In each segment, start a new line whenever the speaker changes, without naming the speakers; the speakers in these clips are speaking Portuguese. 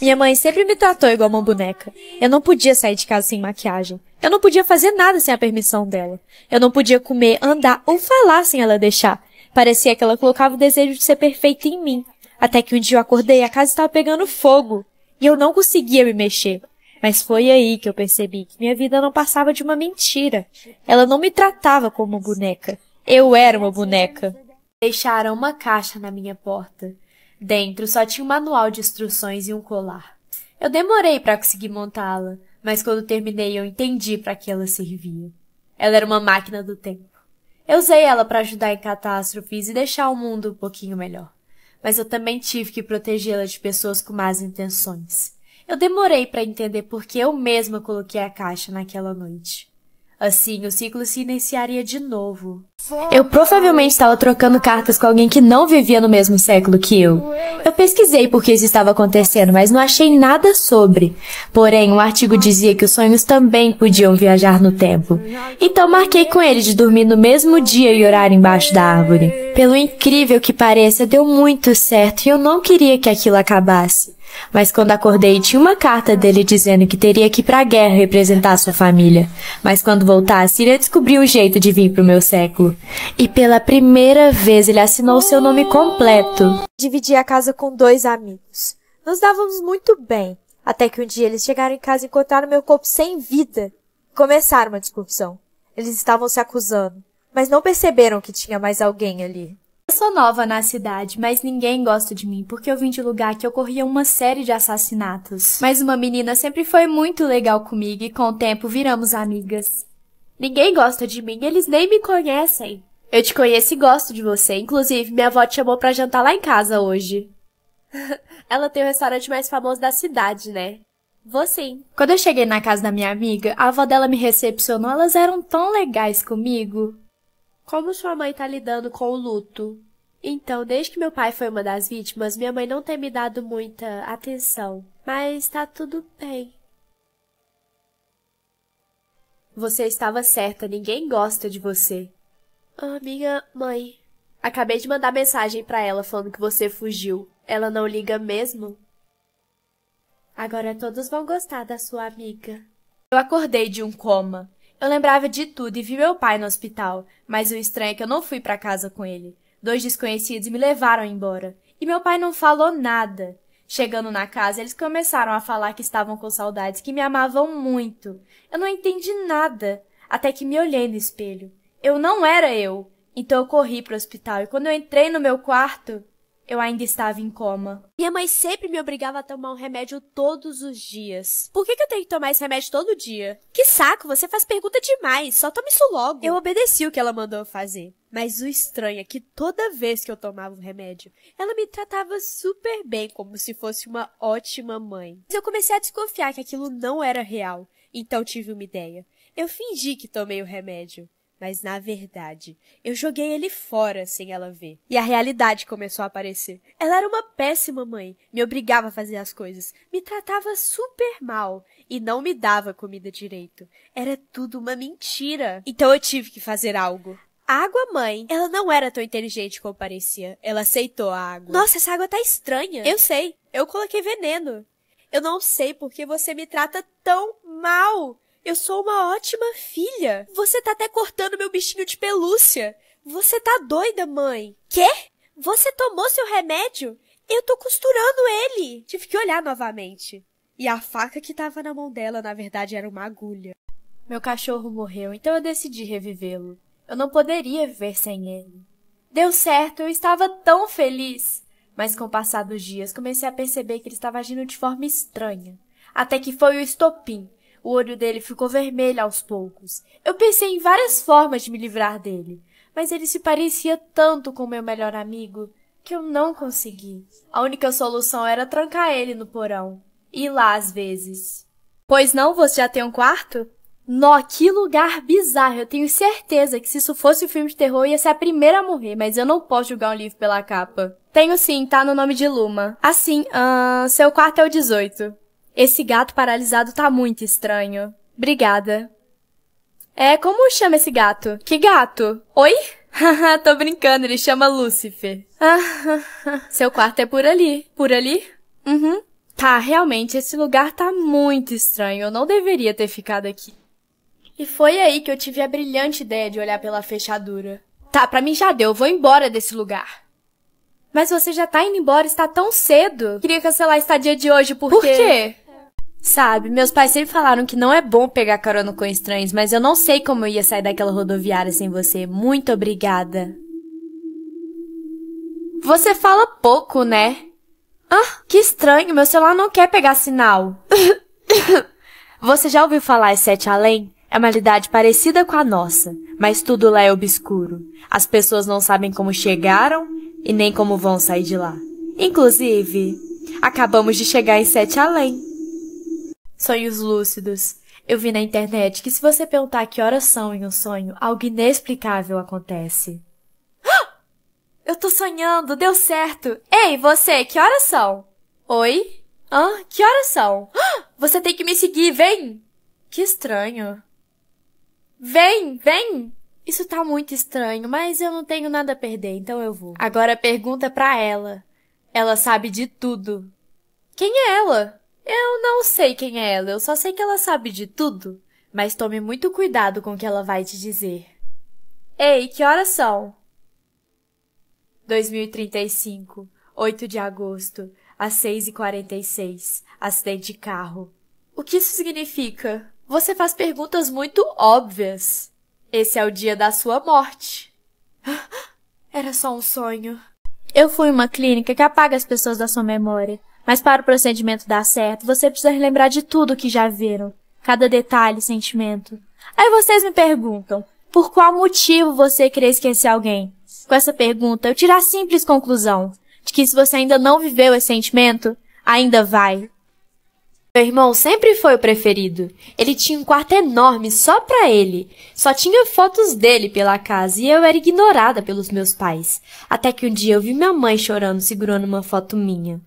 Minha mãe sempre me tratou igual uma boneca. Eu não podia sair de casa sem maquiagem. Eu não podia fazer nada sem a permissão dela. Eu não podia comer, andar ou falar sem ela deixar. Parecia que ela colocava o desejo de ser perfeita em mim. Até que um dia eu acordei e a casa estava pegando fogo. E eu não conseguia me mexer. Mas foi aí que eu percebi que minha vida não passava de uma mentira. Ela não me tratava como uma boneca. Eu era uma boneca. Deixaram uma caixa na minha porta. Dentro só tinha um manual de instruções e um colar. Eu demorei para conseguir montá-la, mas quando terminei eu entendi para que ela servia. Ela era uma máquina do tempo. Eu usei ela para ajudar em catástrofes e deixar o mundo um pouquinho melhor. Mas eu também tive que protegê-la de pessoas com más intenções. Eu demorei para entender por que eu mesma coloquei a caixa naquela noite. Assim, o ciclo se iniciaria de novo. Eu provavelmente estava trocando cartas com alguém que não vivia no mesmo século que eu. Eu pesquisei por que isso estava acontecendo, mas não achei nada sobre. Porém, um artigo dizia que os sonhos também podiam viajar no tempo. Então marquei com ele de dormir no mesmo dia e orar embaixo da árvore. Pelo incrível que pareça, deu muito certo e eu não queria que aquilo acabasse. Mas quando acordei, tinha uma carta dele dizendo que teria que ir pra guerra representar sua família. Mas quando voltasse, iria descobrir um jeito de vir pro meu século. E pela primeira vez ele assinou seu nome completo. Dividi a casa com dois amigos. Nos dávamos muito bem. Até que um dia eles chegaram em casa e encontraram meu corpo sem vida. Começaram uma discussão. Eles estavam se acusando, mas não perceberam que tinha mais alguém ali sou nova na cidade, mas ninguém gosta de mim porque eu vim de lugar que ocorria uma série de assassinatos. Mas uma menina sempre foi muito legal comigo e com o tempo viramos amigas. Ninguém gosta de mim, eles nem me conhecem. Eu te conheço e gosto de você. Inclusive, minha avó te chamou para jantar lá em casa hoje. Ela tem o restaurante mais famoso da cidade, né? Vou sim. Quando eu cheguei na casa da minha amiga, a avó dela me recepcionou. Elas eram tão legais comigo. Como sua mãe tá lidando com o luto? Então, desde que meu pai foi uma das vítimas, minha mãe não tem me dado muita atenção. Mas tá tudo bem. Você estava certa, ninguém gosta de você. Ah, minha mãe. Acabei de mandar mensagem para ela falando que você fugiu. Ela não liga mesmo? Agora todos vão gostar da sua amiga. Eu acordei de um coma. Eu lembrava de tudo e vi meu pai no hospital, mas o estranho é que eu não fui para casa com ele. Dois desconhecidos me levaram embora. E meu pai não falou nada. Chegando na casa, eles começaram a falar que estavam com saudades, que me amavam muito. Eu não entendi nada, até que me olhei no espelho. Eu não era eu. Então eu corri para o hospital e quando eu entrei no meu quarto, eu ainda estava em coma. Minha mãe sempre me obrigava a tomar um remédio todos os dias. Por que, que eu tenho que tomar esse remédio todo dia? Que saco, você faz pergunta demais, só toma isso logo. Eu obedeci o que ela mandou fazer. Mas o estranho é que toda vez que eu tomava o remédio, ela me tratava super bem, como se fosse uma ótima mãe. Mas eu comecei a desconfiar que aquilo não era real, então tive uma ideia. Eu fingi que tomei o remédio. Mas na verdade, eu joguei ele fora sem ela ver. E a realidade começou a aparecer. Ela era uma péssima mãe, me obrigava a fazer as coisas, me tratava super mal e não me dava comida direito. Era tudo uma mentira. Então eu tive que fazer algo. A água mãe, ela não era tão inteligente como parecia. Ela aceitou a água. Nossa, essa água tá estranha. Eu sei. Eu coloquei veneno. Eu não sei porque você me trata tão mal. Eu sou uma ótima filha. Você tá até cortando meu bichinho de pelúcia. Você tá doida, mãe? Quê? Você tomou seu remédio? Eu tô costurando ele. Tive que olhar novamente. E a faca que tava na mão dela, na verdade, era uma agulha. Meu cachorro morreu, então eu decidi revivê-lo. Eu não poderia viver sem ele. Deu certo, eu estava tão feliz. Mas com o passar dos dias, comecei a perceber que ele estava agindo de forma estranha. Até que foi o estopim. O olho dele ficou vermelho aos poucos. Eu pensei em várias formas de me livrar dele, mas ele se parecia tanto com meu melhor amigo que eu não consegui. A única solução era trancar ele no porão. Ir lá às vezes. Pois não, você já tem um quarto? Nó, que lugar bizarro. Eu tenho certeza que se isso fosse um filme de terror, ia ser a primeira a morrer, mas eu não posso julgar um livro pela capa. Tenho sim, tá no nome de Luma. Assim, ah, uh, seu quarto é o 18. Esse gato paralisado tá muito estranho. Obrigada. É, como chama esse gato? Que gato? Oi? Haha, tô brincando, ele chama Lúcifer. Seu quarto é por ali. Por ali? Uhum. Tá, realmente, esse lugar tá muito estranho. Eu não deveria ter ficado aqui. E foi aí que eu tive a brilhante ideia de olhar pela fechadura. Tá, pra mim já deu, eu vou embora desse lugar. Mas você já tá indo embora, está tão cedo. Queria cancelar a estadia de hoje porque... Por quê? Sabe, meus pais sempre falaram que não é bom pegar carona com estranhos, mas eu não sei como eu ia sair daquela rodoviária sem você. Muito obrigada. Você fala pouco, né? Ah, que estranho, meu celular não quer pegar sinal. você já ouviu falar em Sete Além? É uma realidade parecida com a nossa, mas tudo lá é obscuro. As pessoas não sabem como chegaram e nem como vão sair de lá. Inclusive, acabamos de chegar em Sete Além. Sonhos lúcidos. Eu vi na internet que se você perguntar que horas são em um sonho, algo inexplicável acontece. Eu tô sonhando, deu certo. Ei, você, que horas são? Oi? Hã? Que horas são? Você tem que me seguir, vem! Que estranho. Vem, vem! Isso tá muito estranho, mas eu não tenho nada a perder, então eu vou. Agora pergunta pra ela. Ela sabe de tudo. Quem é ela? Eu não sei quem é ela, eu só sei que ela sabe de tudo. Mas tome muito cuidado com o que ela vai te dizer. Ei, que horas são? 2035, 8 de agosto, às 6h46. Acidente de carro. O que isso significa? Você faz perguntas muito óbvias. Esse é o dia da sua morte. Era só um sonho. Eu fui uma clínica que apaga as pessoas da sua memória. Mas para o procedimento dar certo, você precisa relembrar de tudo o que já viram, cada detalhe sentimento. Aí vocês me perguntam, por qual motivo você queria esquecer alguém? Com essa pergunta, eu tiro a simples conclusão de que se você ainda não viveu esse sentimento, ainda vai. Meu irmão sempre foi o preferido. Ele tinha um quarto enorme só para ele. Só tinha fotos dele pela casa e eu era ignorada pelos meus pais. Até que um dia eu vi minha mãe chorando segurando uma foto minha.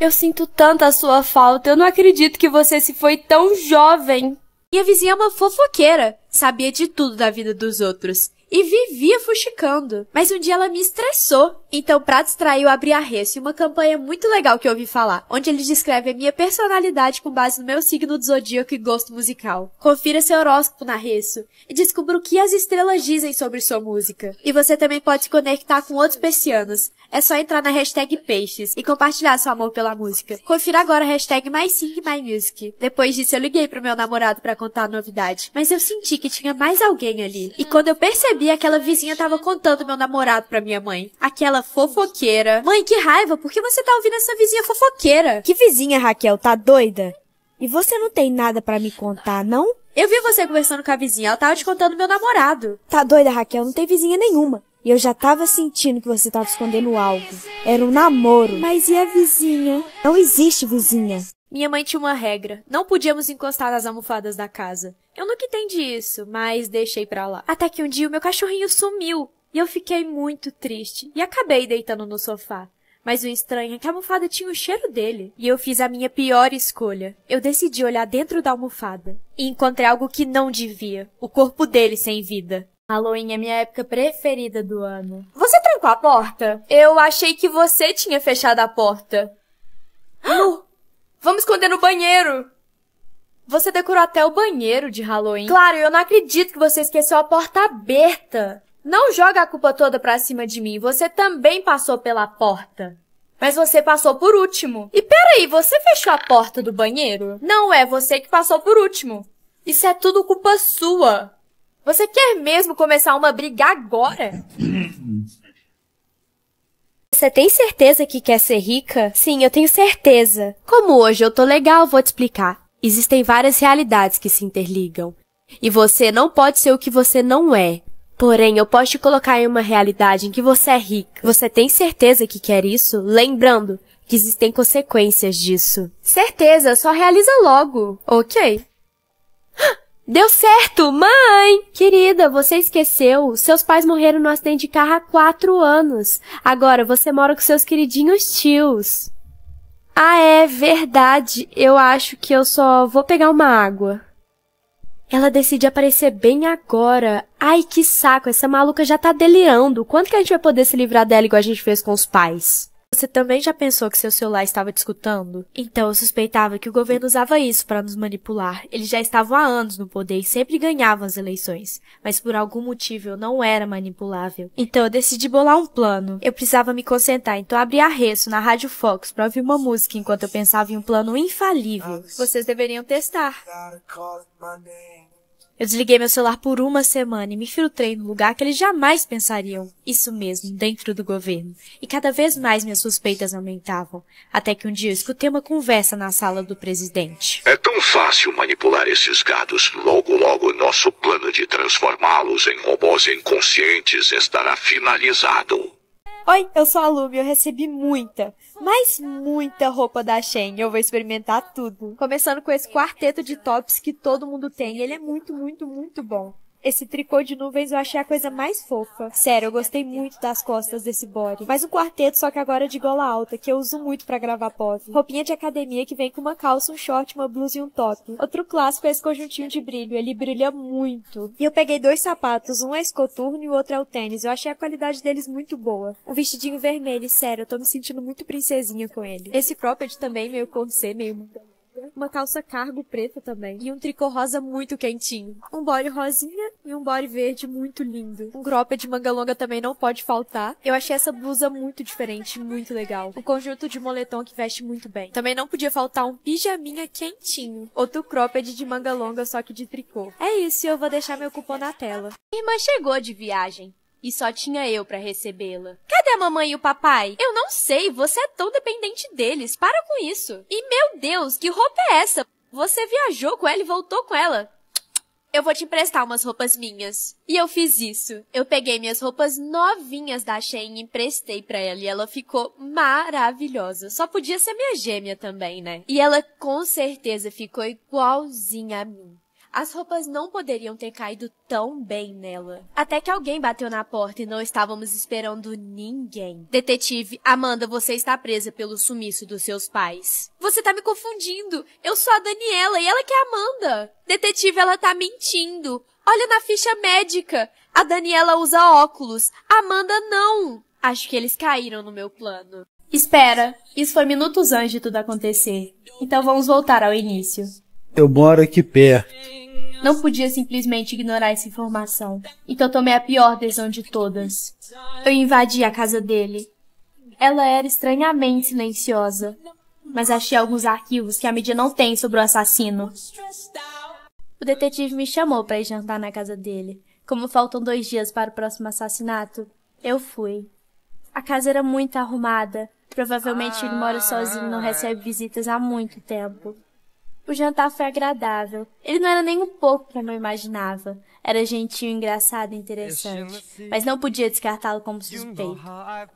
Eu sinto tanto a sua falta. Eu não acredito que você se foi tão jovem. E a vizinha é uma fofoqueira. Sabia de tudo da vida dos outros. E vivia fuxicando. Mas um dia ela me estressou. Então, pra distrair, eu abri a Resso, uma campanha muito legal que eu ouvi falar, onde eles descrevem a minha personalidade com base no meu signo do zodíaco e gosto musical. Confira seu horóscopo na Reço e descubra o que as estrelas dizem sobre sua música. E você também pode se conectar com outros persianos. É só entrar na hashtag Peixes e compartilhar seu amor pela música. Confira agora a hashtag MySingMyMusic. Depois disso, eu liguei pro meu namorado para contar a novidade, mas eu senti que tinha mais alguém ali. E quando eu percebi, aquela vizinha tava contando meu namorado pra minha mãe. Aquela fofoqueira. Mãe, que raiva, por que você tá ouvindo essa vizinha fofoqueira? Que vizinha, Raquel, tá doida? E você não tem nada para me contar, não? Eu vi você conversando com a vizinha, ela tava te contando meu namorado. Tá doida, Raquel, não tem vizinha nenhuma. E eu já tava sentindo que você tava escondendo algo. Era um namoro. Mas e a vizinha? Não existe vizinha. Minha mãe tinha uma regra: não podíamos encostar nas almofadas da casa. Eu nunca entendi isso, mas deixei pra lá. Até que um dia o meu cachorrinho sumiu. E eu fiquei muito triste e acabei deitando no sofá. Mas o estranho é que a almofada tinha o cheiro dele, e eu fiz a minha pior escolha. Eu decidi olhar dentro da almofada e encontrei algo que não devia, o corpo dele sem vida. Halloween é minha época preferida do ano. Você trancou a porta? Eu achei que você tinha fechado a porta. Lu, vamos esconder no banheiro. Você decorou até o banheiro de Halloween. Claro, eu não acredito que você esqueceu a porta aberta. Não joga a culpa toda pra cima de mim, você também passou pela porta. Mas você passou por último. E peraí, você fechou a porta do banheiro? Não é você que passou por último. Isso é tudo culpa sua. Você quer mesmo começar uma briga agora? Você tem certeza que quer ser rica? Sim, eu tenho certeza. Como hoje eu tô legal, vou te explicar. Existem várias realidades que se interligam. E você não pode ser o que você não é. Porém, eu posso te colocar em uma realidade em que você é rica. Você tem certeza que quer isso? Lembrando que existem consequências disso. Certeza, só realiza logo. Ok. Deu certo! Mãe! Querida, você esqueceu. Seus pais morreram no acidente de carro há quatro anos. Agora você mora com seus queridinhos tios. Ah, é verdade. Eu acho que eu só vou pegar uma água. Ela decide aparecer bem agora. Ai, que saco, essa maluca já tá delirando. Quando que a gente vai poder se livrar dela igual a gente fez com os pais? Você também já pensou que seu celular estava te escutando? Então eu suspeitava que o governo usava isso para nos manipular. Eles já estavam há anos no poder e sempre ganhavam as eleições, mas por algum motivo eu não era manipulável. Então eu decidi bolar um plano. Eu precisava me concentrar, então abri a reço na Rádio Fox para ouvir uma música enquanto eu pensava em um plano infalível. Vocês deveriam testar. Eu desliguei meu celular por uma semana e me filtrei no lugar que eles jamais pensariam. Isso mesmo, dentro do governo. E cada vez mais minhas suspeitas aumentavam. Até que um dia eu escutei uma conversa na sala do presidente. É tão fácil manipular esses gados. Logo, logo, nosso plano de transformá-los em robôs inconscientes estará finalizado. Oi, eu sou a Lumi, eu recebi muita mas muita roupa da Shen, Eu vou experimentar tudo. Começando com esse quarteto de tops que todo mundo tem. Ele é muito, muito, muito bom. Esse tricô de nuvens eu achei a coisa mais fofa. Sério, eu gostei muito das costas desse body. Mas um quarteto, só que agora é de gola alta, que eu uso muito para gravar pop. Roupinha de academia que vem com uma calça, um short, uma blusa e um top. Outro clássico é esse conjuntinho de brilho. Ele brilha muito. E eu peguei dois sapatos. Um é escoturno e o outro é o tênis. Eu achei a qualidade deles muito boa. Um vestidinho vermelho, sério, eu tô me sentindo muito princesinha com ele. Esse cropped também, meio corset, meio uma calça cargo preta também e um tricô rosa muito quentinho. Um body rosinha e um body verde muito lindo. Um cropped de manga longa também não pode faltar. Eu achei essa blusa muito diferente, muito legal. Um conjunto de moletom que veste muito bem. Também não podia faltar um pijaminha quentinho. Outro cropped de manga longa, só que de tricô. É isso, eu vou deixar meu cupom na tela. Minha irmã chegou de viagem e só tinha eu para recebê-la. Cadê a mamãe e o papai? Eu não sei, você é tão dependente deles. Para com isso. E meu Deus, que roupa é essa? Você viajou com ela e voltou com ela. Eu vou te emprestar umas roupas minhas. E eu fiz isso. Eu peguei minhas roupas novinhas da Shein e emprestei para ela e ela ficou maravilhosa. Só podia ser minha gêmea também, né? E ela com certeza ficou igualzinha a mim. As roupas não poderiam ter caído tão bem nela. Até que alguém bateu na porta e não estávamos esperando ninguém. Detetive, Amanda, você está presa pelo sumiço dos seus pais. Você tá me confundindo. Eu sou a Daniela e ela que é a Amanda. Detetive, ela tá mentindo. Olha na ficha médica. A Daniela usa óculos. A Amanda não. Acho que eles caíram no meu plano. Espera, isso foi minutos antes de tudo acontecer. Então vamos voltar ao início. Eu moro aqui perto. Não podia simplesmente ignorar essa informação, então tomei a pior decisão de todas. Eu invadi a casa dele. Ela era estranhamente silenciosa, mas achei alguns arquivos que a mídia não tem sobre o assassino. O detetive me chamou para ir jantar na casa dele. Como faltam dois dias para o próximo assassinato, eu fui. A casa era muito arrumada. Provavelmente ele mora sozinho e não recebe visitas há muito tempo. O jantar foi agradável. Ele não era nem um pouco como eu imaginava. Era gentil, engraçado e interessante, mas não podia descartá-lo como suspeito.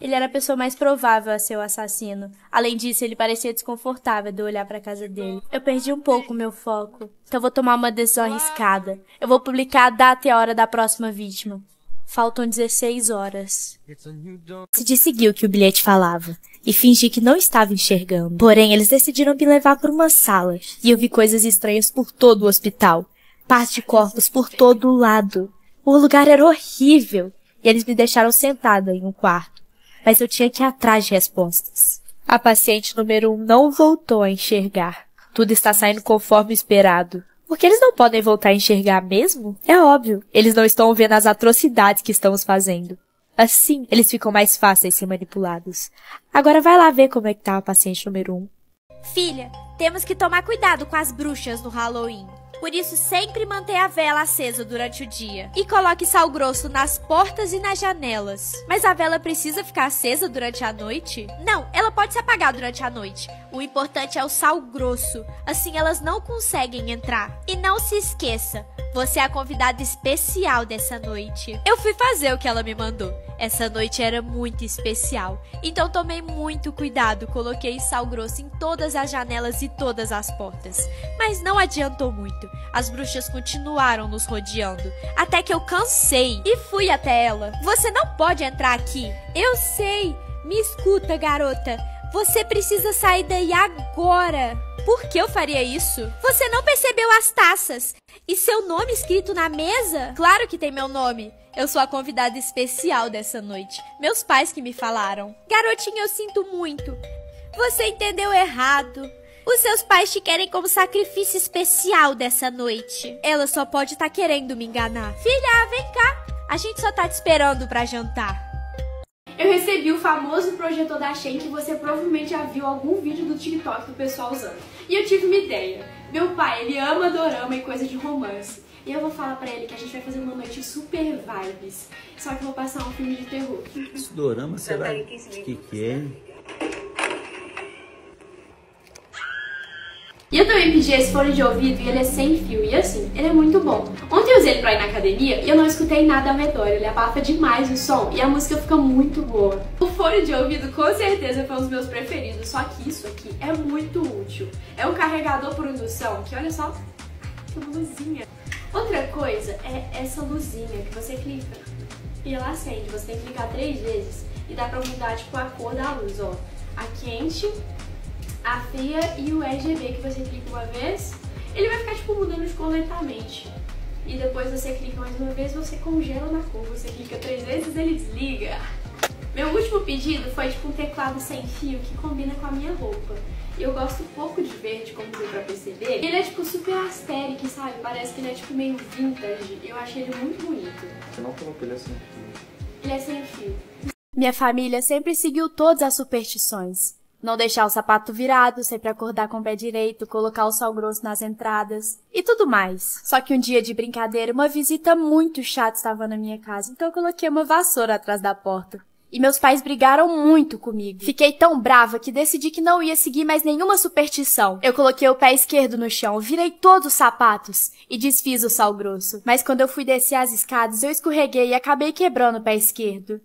Ele era a pessoa mais provável a ser o assassino. Além disso, ele parecia desconfortável de olhar para a casa dele. Eu perdi um pouco o meu foco, então vou tomar uma decisão arriscada. Eu vou publicar a data e a hora da próxima vítima. Faltam 16 horas. Se seguiu o que o bilhete falava e fingi que não estava enxergando. Porém, eles decidiram me levar para uma sala e eu vi coisas estranhas por todo o hospital. Parte de corpos por todo o lado. O lugar era horrível e eles me deixaram sentada em um quarto. Mas eu tinha que ir atrás de respostas. A paciente número um não voltou a enxergar. Tudo está saindo conforme esperado. Porque eles não podem voltar a enxergar mesmo? É óbvio, eles não estão vendo as atrocidades que estamos fazendo. Assim, eles ficam mais fáceis de ser manipulados. Agora vai lá ver como é que tá a paciente número 1. Um. Filha, temos que tomar cuidado com as bruxas no Halloween por isso sempre mantenha a vela acesa durante o dia. E coloque sal grosso nas portas e nas janelas. Mas a vela precisa ficar acesa durante a noite? Não, ela pode se apagar durante a noite. O importante é o sal grosso, assim elas não conseguem entrar. E não se esqueça, você é a convidada especial dessa noite. Eu fui fazer o que ela me mandou. Essa noite era muito especial, então tomei muito cuidado, coloquei sal grosso em todas as janelas e todas as portas. Mas não adiantou muito jeito, as bruxas continuaram nos rodeando, até que eu cansei e fui até ela. Você não pode entrar aqui. Eu sei. Me escuta, garota. Você precisa sair daí agora. Por que eu faria isso? Você não percebeu as taças e seu nome escrito na mesa? Claro que tem meu nome. Eu sou a convidada especial dessa noite. Meus pais que me falaram. Garotinha, eu sinto muito. Você entendeu errado. Os seus pais te querem como sacrifício especial dessa noite. Ela só pode estar tá querendo me enganar. Filha, vem cá. A gente só tá te esperando pra jantar. Eu recebi o famoso projetor da Shen que você provavelmente já viu algum vídeo do TikTok do pessoal usando. E eu tive uma ideia. Meu pai, ele ama dorama e coisa de romance. E eu vou falar pra ele que a gente vai fazer uma noite super vibes. Só que eu vou passar um filme de terror. Esse dorama será de que que é? E eu também pedi esse fone de ouvido e ele é sem fio. E assim, ele é muito bom. Ontem eu usei ele pra ir na academia e eu não escutei nada ao redor. Ele abafa demais o som e a música fica muito boa. O fone de ouvido com certeza foi um dos meus preferidos, só que isso aqui é muito útil. É um carregador por indução que, olha só, que luzinha. Outra coisa é essa luzinha que você clica e ela acende. Você tem que clicar três vezes e dá pra mudar tipo a cor da luz, ó. A quente, a FIA e o RGB, que você clica uma vez, ele vai ficar tipo mudando de cor lentamente. E depois você clica mais uma vez, você congela na cor, você clica três vezes ele desliga. Meu último pedido foi tipo um teclado sem fio que combina com a minha roupa. E eu gosto pouco de verde, como deu pra perceber. Ele é tipo super astérico sabe? Parece que ele é tipo meio vintage. Eu achei ele muito bonito. Você não falou que ele é sem fio. Ele é sem fio. Minha família sempre seguiu todas as superstições. Não deixar o sapato virado, sempre acordar com o pé direito, colocar o sal grosso nas entradas e tudo mais. Só que um dia de brincadeira, uma visita muito chata estava na minha casa, então eu coloquei uma vassoura atrás da porta. E meus pais brigaram muito comigo. Fiquei tão brava que decidi que não ia seguir mais nenhuma superstição. Eu coloquei o pé esquerdo no chão, virei todos os sapatos e desfiz o sal grosso. Mas quando eu fui descer as escadas, eu escorreguei e acabei quebrando o pé esquerdo.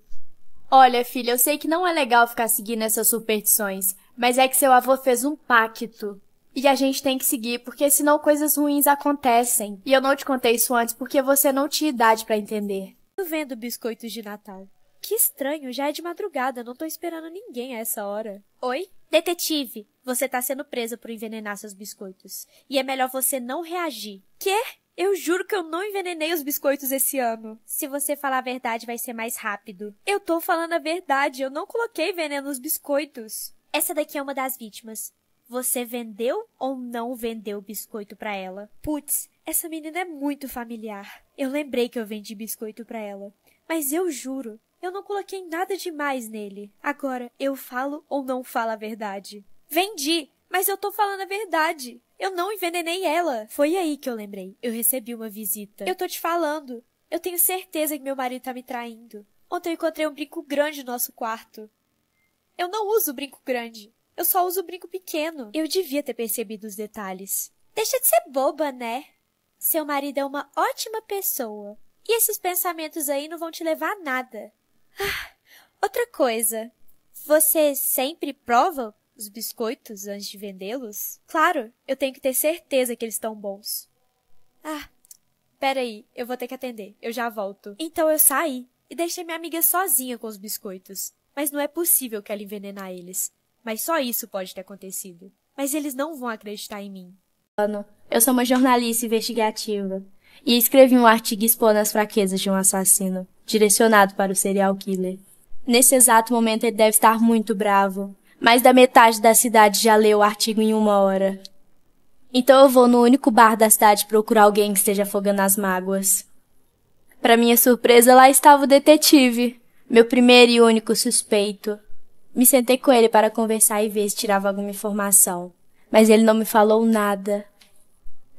Olha, filha, eu sei que não é legal ficar seguindo essas superstições, mas é que seu avô fez um pacto. E a gente tem que seguir, porque senão coisas ruins acontecem. E eu não te contei isso antes porque você não tinha idade para entender. Tô vendo biscoitos de Natal. Que estranho, já é de madrugada, não tô esperando ninguém a essa hora. Oi? Detetive, você tá sendo presa por envenenar seus biscoitos. E é melhor você não reagir. Quê? Eu juro que eu não envenenei os biscoitos esse ano. Se você falar a verdade, vai ser mais rápido. Eu tô falando a verdade, eu não coloquei veneno nos biscoitos. Essa daqui é uma das vítimas. Você vendeu ou não vendeu biscoito para ela? Putz, essa menina é muito familiar. Eu lembrei que eu vendi biscoito para ela. Mas eu juro, eu não coloquei nada demais nele. Agora, eu falo ou não falo a verdade? Vendi, mas eu tô falando a verdade. Eu não envenenei ela. Foi aí que eu lembrei. Eu recebi uma visita. Eu tô te falando. Eu tenho certeza que meu marido tá me traindo. Ontem eu encontrei um brinco grande no nosso quarto. Eu não uso brinco grande. Eu só uso brinco pequeno. Eu devia ter percebido os detalhes. Deixa de ser boba, né? Seu marido é uma ótima pessoa. E esses pensamentos aí não vão te levar a nada. Ah, outra coisa. Você sempre prova os biscoitos antes de vendê-los? Claro, eu tenho que ter certeza que eles estão bons. Ah, peraí, eu vou ter que atender, eu já volto. Então eu saí e deixei minha amiga sozinha com os biscoitos. Mas não é possível que ela envenenar eles. Mas só isso pode ter acontecido. Mas eles não vão acreditar em mim. Eu sou uma jornalista investigativa e escrevi um artigo expondo as fraquezas de um assassino, direcionado para o serial killer. Nesse exato momento ele deve estar muito bravo, mais da metade da cidade já leu o artigo em uma hora. Então eu vou no único bar da cidade procurar alguém que esteja afogando as mágoas. Para minha surpresa, lá estava o detetive, meu primeiro e único suspeito. Me sentei com ele para conversar e ver se tirava alguma informação, mas ele não me falou nada.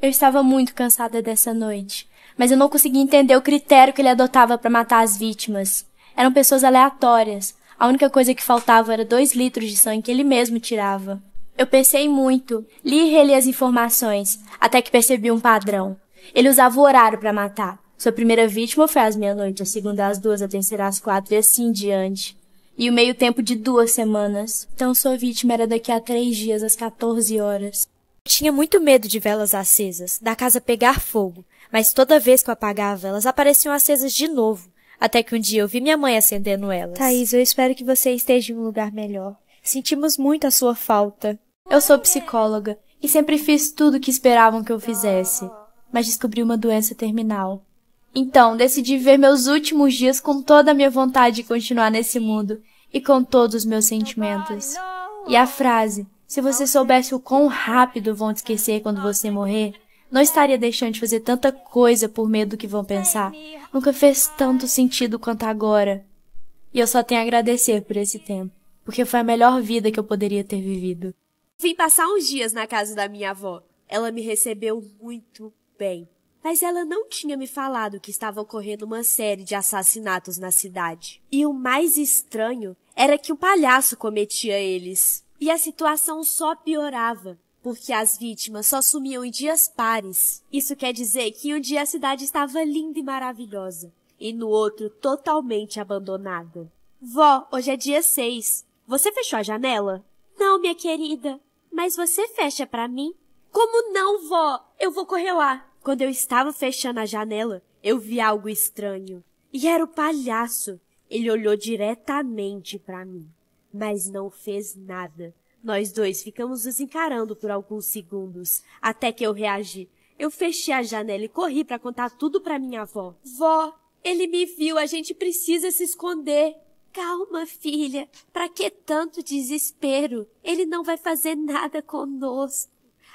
Eu estava muito cansada dessa noite, mas eu não conseguia entender o critério que ele adotava para matar as vítimas. Eram pessoas aleatórias, a única coisa que faltava era dois litros de sangue que ele mesmo tirava. Eu pensei muito, li e reli as informações, até que percebi um padrão. Ele usava o horário para matar. Sua primeira vítima foi às meia-noite, a segunda às duas, a terceira às quatro e assim em diante. E o meio tempo de duas semanas. Então sua vítima era daqui a três dias, às 14 horas. Eu tinha muito medo de velas acesas, da casa pegar fogo, mas toda vez que eu apagava, elas apareciam acesas de novo, até que um dia eu vi minha mãe acendendo elas. Thaís, eu espero que você esteja em um lugar melhor. Sentimos muito a sua falta. Eu sou psicóloga e sempre fiz tudo o que esperavam que eu fizesse, mas descobri uma doença terminal. Então, decidi ver meus últimos dias com toda a minha vontade de continuar nesse mundo e com todos os meus sentimentos. E a frase, se você soubesse o quão rápido vão te esquecer quando você morrer, não estaria deixando de fazer tanta coisa por medo do que vão pensar. Nunca fez tanto sentido quanto agora. E eu só tenho a agradecer por esse tempo, porque foi a melhor vida que eu poderia ter vivido. Vim passar uns dias na casa da minha avó. Ela me recebeu muito bem. Mas ela não tinha me falado que estava ocorrendo uma série de assassinatos na cidade. E o mais estranho era que o palhaço cometia eles. E a situação só piorava porque as vítimas só sumiam em dias pares. Isso quer dizer que um dia a cidade estava linda e maravilhosa, e no outro totalmente abandonada. Vó, hoje é dia seis. Você fechou a janela? Não, minha querida. Mas você fecha para mim? Como não, vó? Eu vou correr lá. Quando eu estava fechando a janela, eu vi algo estranho. E era o palhaço. Ele olhou diretamente para mim, mas não fez nada. Nós dois ficamos nos encarando por alguns segundos, até que eu reagi. Eu fechei a janela e corri para contar tudo para minha avó. Vó, ele me viu, a gente precisa se esconder. Calma, filha. Para que tanto desespero? Ele não vai fazer nada conosco.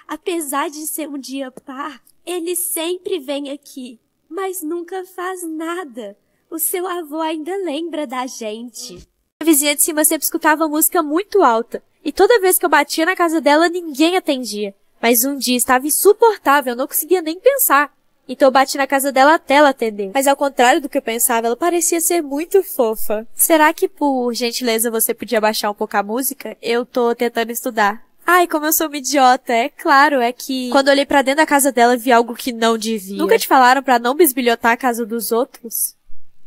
Apesar de ser um dia par, ele sempre vem aqui, mas nunca faz nada. O seu avô ainda lembra da gente. A vizinha de cima sempre escutava música muito alta e toda vez que eu batia na casa dela, ninguém atendia. Mas um dia estava insuportável, eu não conseguia nem pensar. Então eu bati na casa dela até ela atender. Mas ao contrário do que eu pensava, ela parecia ser muito fofa. Será que por gentileza você podia baixar um pouco a música? Eu tô tentando estudar. Ai, como eu sou uma idiota. É claro, é que quando olhei para dentro da casa dela vi algo que não devia. Nunca te falaram para não bisbilhotar a casa dos outros?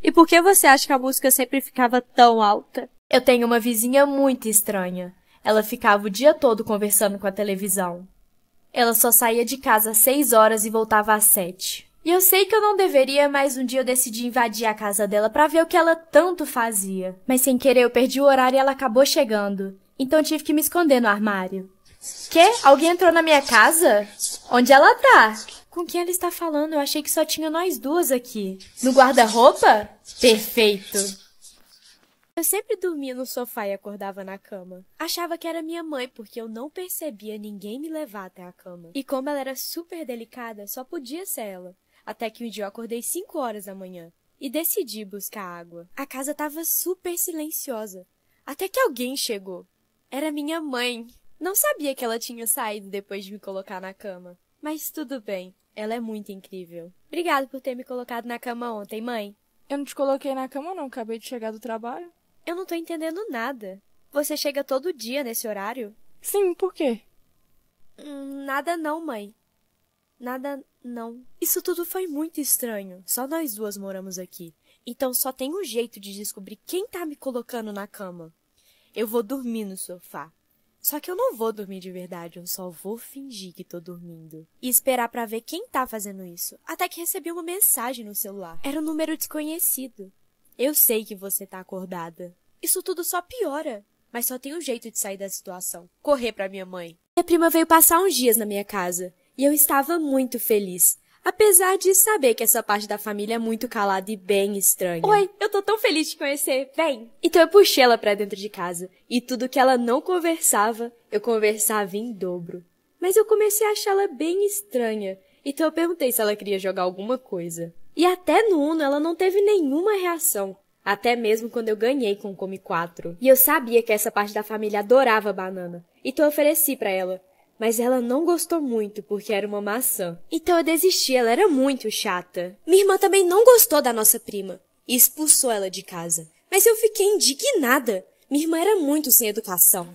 E por que você acha que a música sempre ficava tão alta? Eu tenho uma vizinha muito estranha. Ela ficava o dia todo conversando com a televisão. Ela só saía de casa às seis horas e voltava às sete. E eu sei que eu não deveria, mas um dia eu decidi invadir a casa dela para ver o que ela tanto fazia. Mas sem querer eu perdi o horário e ela acabou chegando. Então tive que me esconder no armário. Quê? Alguém entrou na minha casa? Onde ela tá? Com quem ela está falando? Eu achei que só tinha nós duas aqui. No guarda-roupa? Perfeito. Eu sempre dormia no sofá e acordava na cama. Achava que era minha mãe, porque eu não percebia ninguém me levar até a cama. E como ela era super delicada, só podia ser ela. Até que um dia eu acordei cinco horas da manhã e decidi buscar água. A casa estava super silenciosa, até que alguém chegou. Era minha mãe. Não sabia que ela tinha saído depois de me colocar na cama. Mas tudo bem, ela é muito incrível. Obrigado por ter me colocado na cama ontem, mãe. Eu não te coloquei na cama, não. Acabei de chegar do trabalho. Eu não tô entendendo nada. Você chega todo dia nesse horário? Sim, por quê? Hum, nada não, mãe. Nada não. Isso tudo foi muito estranho. Só nós duas moramos aqui. Então só tem um jeito de descobrir quem tá me colocando na cama. Eu vou dormir no sofá. Só que eu não vou dormir de verdade, eu só vou fingir que tô dormindo. E esperar para ver quem tá fazendo isso. Até que recebi uma mensagem no celular. Era um número desconhecido. Eu sei que você tá acordada. Isso tudo só piora. Mas só tem um jeito de sair da situação. Correr para minha mãe. Minha prima veio passar uns dias na minha casa. E eu estava muito feliz. Apesar de saber que essa parte da família é muito calada e bem estranha. Oi, eu tô tão feliz de te conhecer. Vem! Então eu puxei ela pra dentro de casa. E tudo que ela não conversava, eu conversava em dobro. Mas eu comecei a achá-la bem estranha. Então eu perguntei se ela queria jogar alguma coisa. E até no Uno ela não teve nenhuma reação. Até mesmo quando eu ganhei com o Come 4. E eu sabia que essa parte da família adorava banana. Então eu ofereci para ela. Mas ela não gostou muito, porque era uma maçã. Então eu desisti, ela era muito chata. Minha irmã também não gostou da nossa prima. E expulsou ela de casa. Mas eu fiquei indignada. Minha irmã era muito sem educação.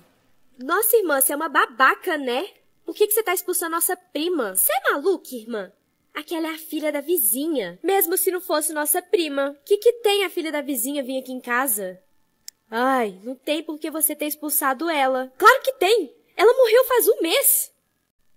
Nossa, irmã, você é uma babaca, né? Por que, que você tá expulsando nossa prima? Você é maluca, irmã? Aquela é a filha da vizinha, mesmo se não fosse nossa prima. Que que tem a filha da vizinha vir aqui em casa? Ai, não tem por que você ter expulsado ela. Claro que tem! Ela morreu faz um mês!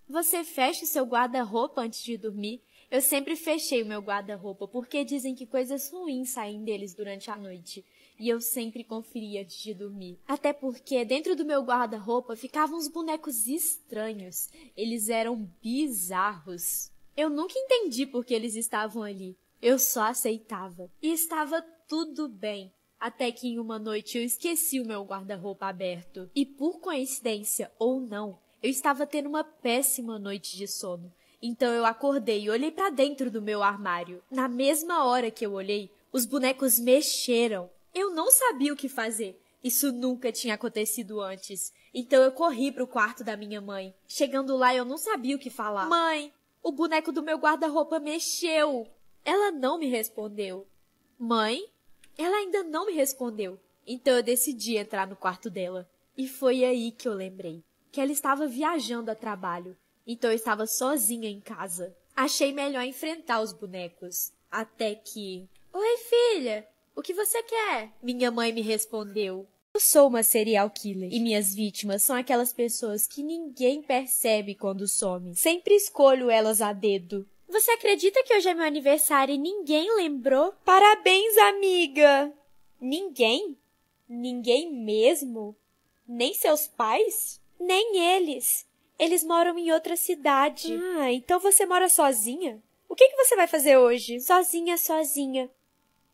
Você fecha o seu guarda-roupa antes de dormir. Eu sempre fechei o meu guarda-roupa porque dizem que coisas ruins saem deles durante a noite e eu sempre conferia antes de dormir. Até porque dentro do meu guarda-roupa ficavam uns bonecos estranhos. Eles eram bizarros. Eu nunca entendi por que eles estavam ali. Eu só aceitava. E estava tudo bem. Até que em uma noite eu esqueci o meu guarda-roupa aberto. E por coincidência ou não, eu estava tendo uma péssima noite de sono. Então eu acordei e olhei para dentro do meu armário. Na mesma hora que eu olhei, os bonecos mexeram. Eu não sabia o que fazer. Isso nunca tinha acontecido antes. Então eu corri para o quarto da minha mãe. Chegando lá, eu não sabia o que falar. Mãe, o boneco do meu guarda-roupa mexeu. Ela não me respondeu. Mãe? Ela ainda não me respondeu. Então eu decidi entrar no quarto dela. E foi aí que eu lembrei que ela estava viajando a trabalho. Então eu estava sozinha em casa. Achei melhor enfrentar os bonecos. Até que. Oi, filha! O que você quer? Minha mãe me respondeu. Eu sou uma serial killer e minhas vítimas são aquelas pessoas que ninguém percebe quando somem. Sempre escolho elas a dedo. Você acredita que hoje é meu aniversário e ninguém lembrou? Parabéns, amiga! Ninguém? Ninguém mesmo? Nem seus pais? Nem eles. Eles moram em outra cidade. Ah, então você mora sozinha? O que, que você vai fazer hoje? Sozinha, sozinha.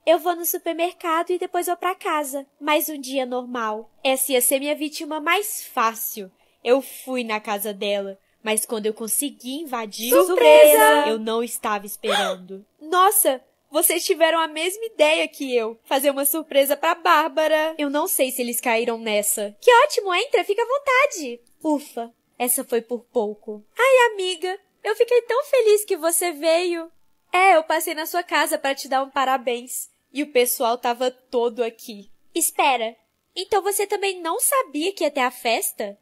Eu vou no supermercado e depois vou para casa. Mais um dia normal. Essa ia ser minha vítima mais fácil. Eu fui na casa dela, mas quando eu consegui invadir, surpresa, eu não estava esperando. Nossa, vocês tiveram a mesma ideia que eu, fazer uma surpresa para Bárbara. Eu não sei se eles caíram nessa. Que ótimo, entra, fica à vontade. Ufa, essa foi por pouco. Ai, amiga, eu fiquei tão feliz que você veio. É, eu passei na sua casa para te dar um parabéns. E o pessoal tava todo aqui. Espera, então você também não sabia que ia ter a festa?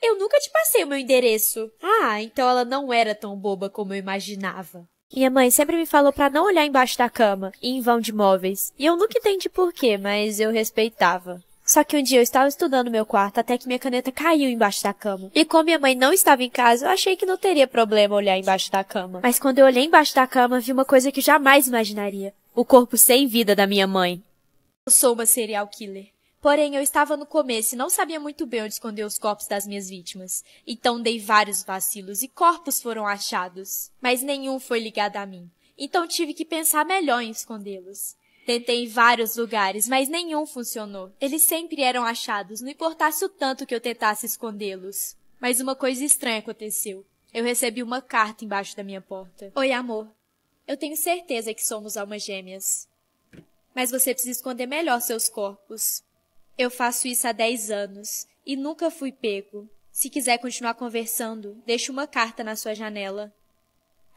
Eu nunca te passei o meu endereço. Ah, então ela não era tão boba como eu imaginava. Minha mãe sempre me falou para não olhar embaixo da cama e em vão de móveis. E eu nunca entendi porquê, mas eu respeitava. Só que um dia eu estava estudando meu quarto até que minha caneta caiu embaixo da cama. E como minha mãe não estava em casa, eu achei que não teria problema olhar embaixo da cama. Mas quando eu olhei embaixo da cama, vi uma coisa que eu jamais imaginaria o corpo sem vida da minha mãe. Eu sou uma serial killer. Porém, eu estava no começo e não sabia muito bem onde esconder os corpos das minhas vítimas. Então dei vários vacilos e corpos foram achados, mas nenhum foi ligado a mim. Então tive que pensar melhor em escondê-los. Tentei em vários lugares, mas nenhum funcionou. Eles sempre eram achados, não importasse o tanto que eu tentasse escondê-los. Mas uma coisa estranha aconteceu. Eu recebi uma carta embaixo da minha porta. Oi, amor. Eu tenho certeza que somos almas gêmeas. Mas você precisa esconder melhor seus corpos. Eu faço isso há dez anos e nunca fui pego. Se quiser continuar conversando, deixe uma carta na sua janela.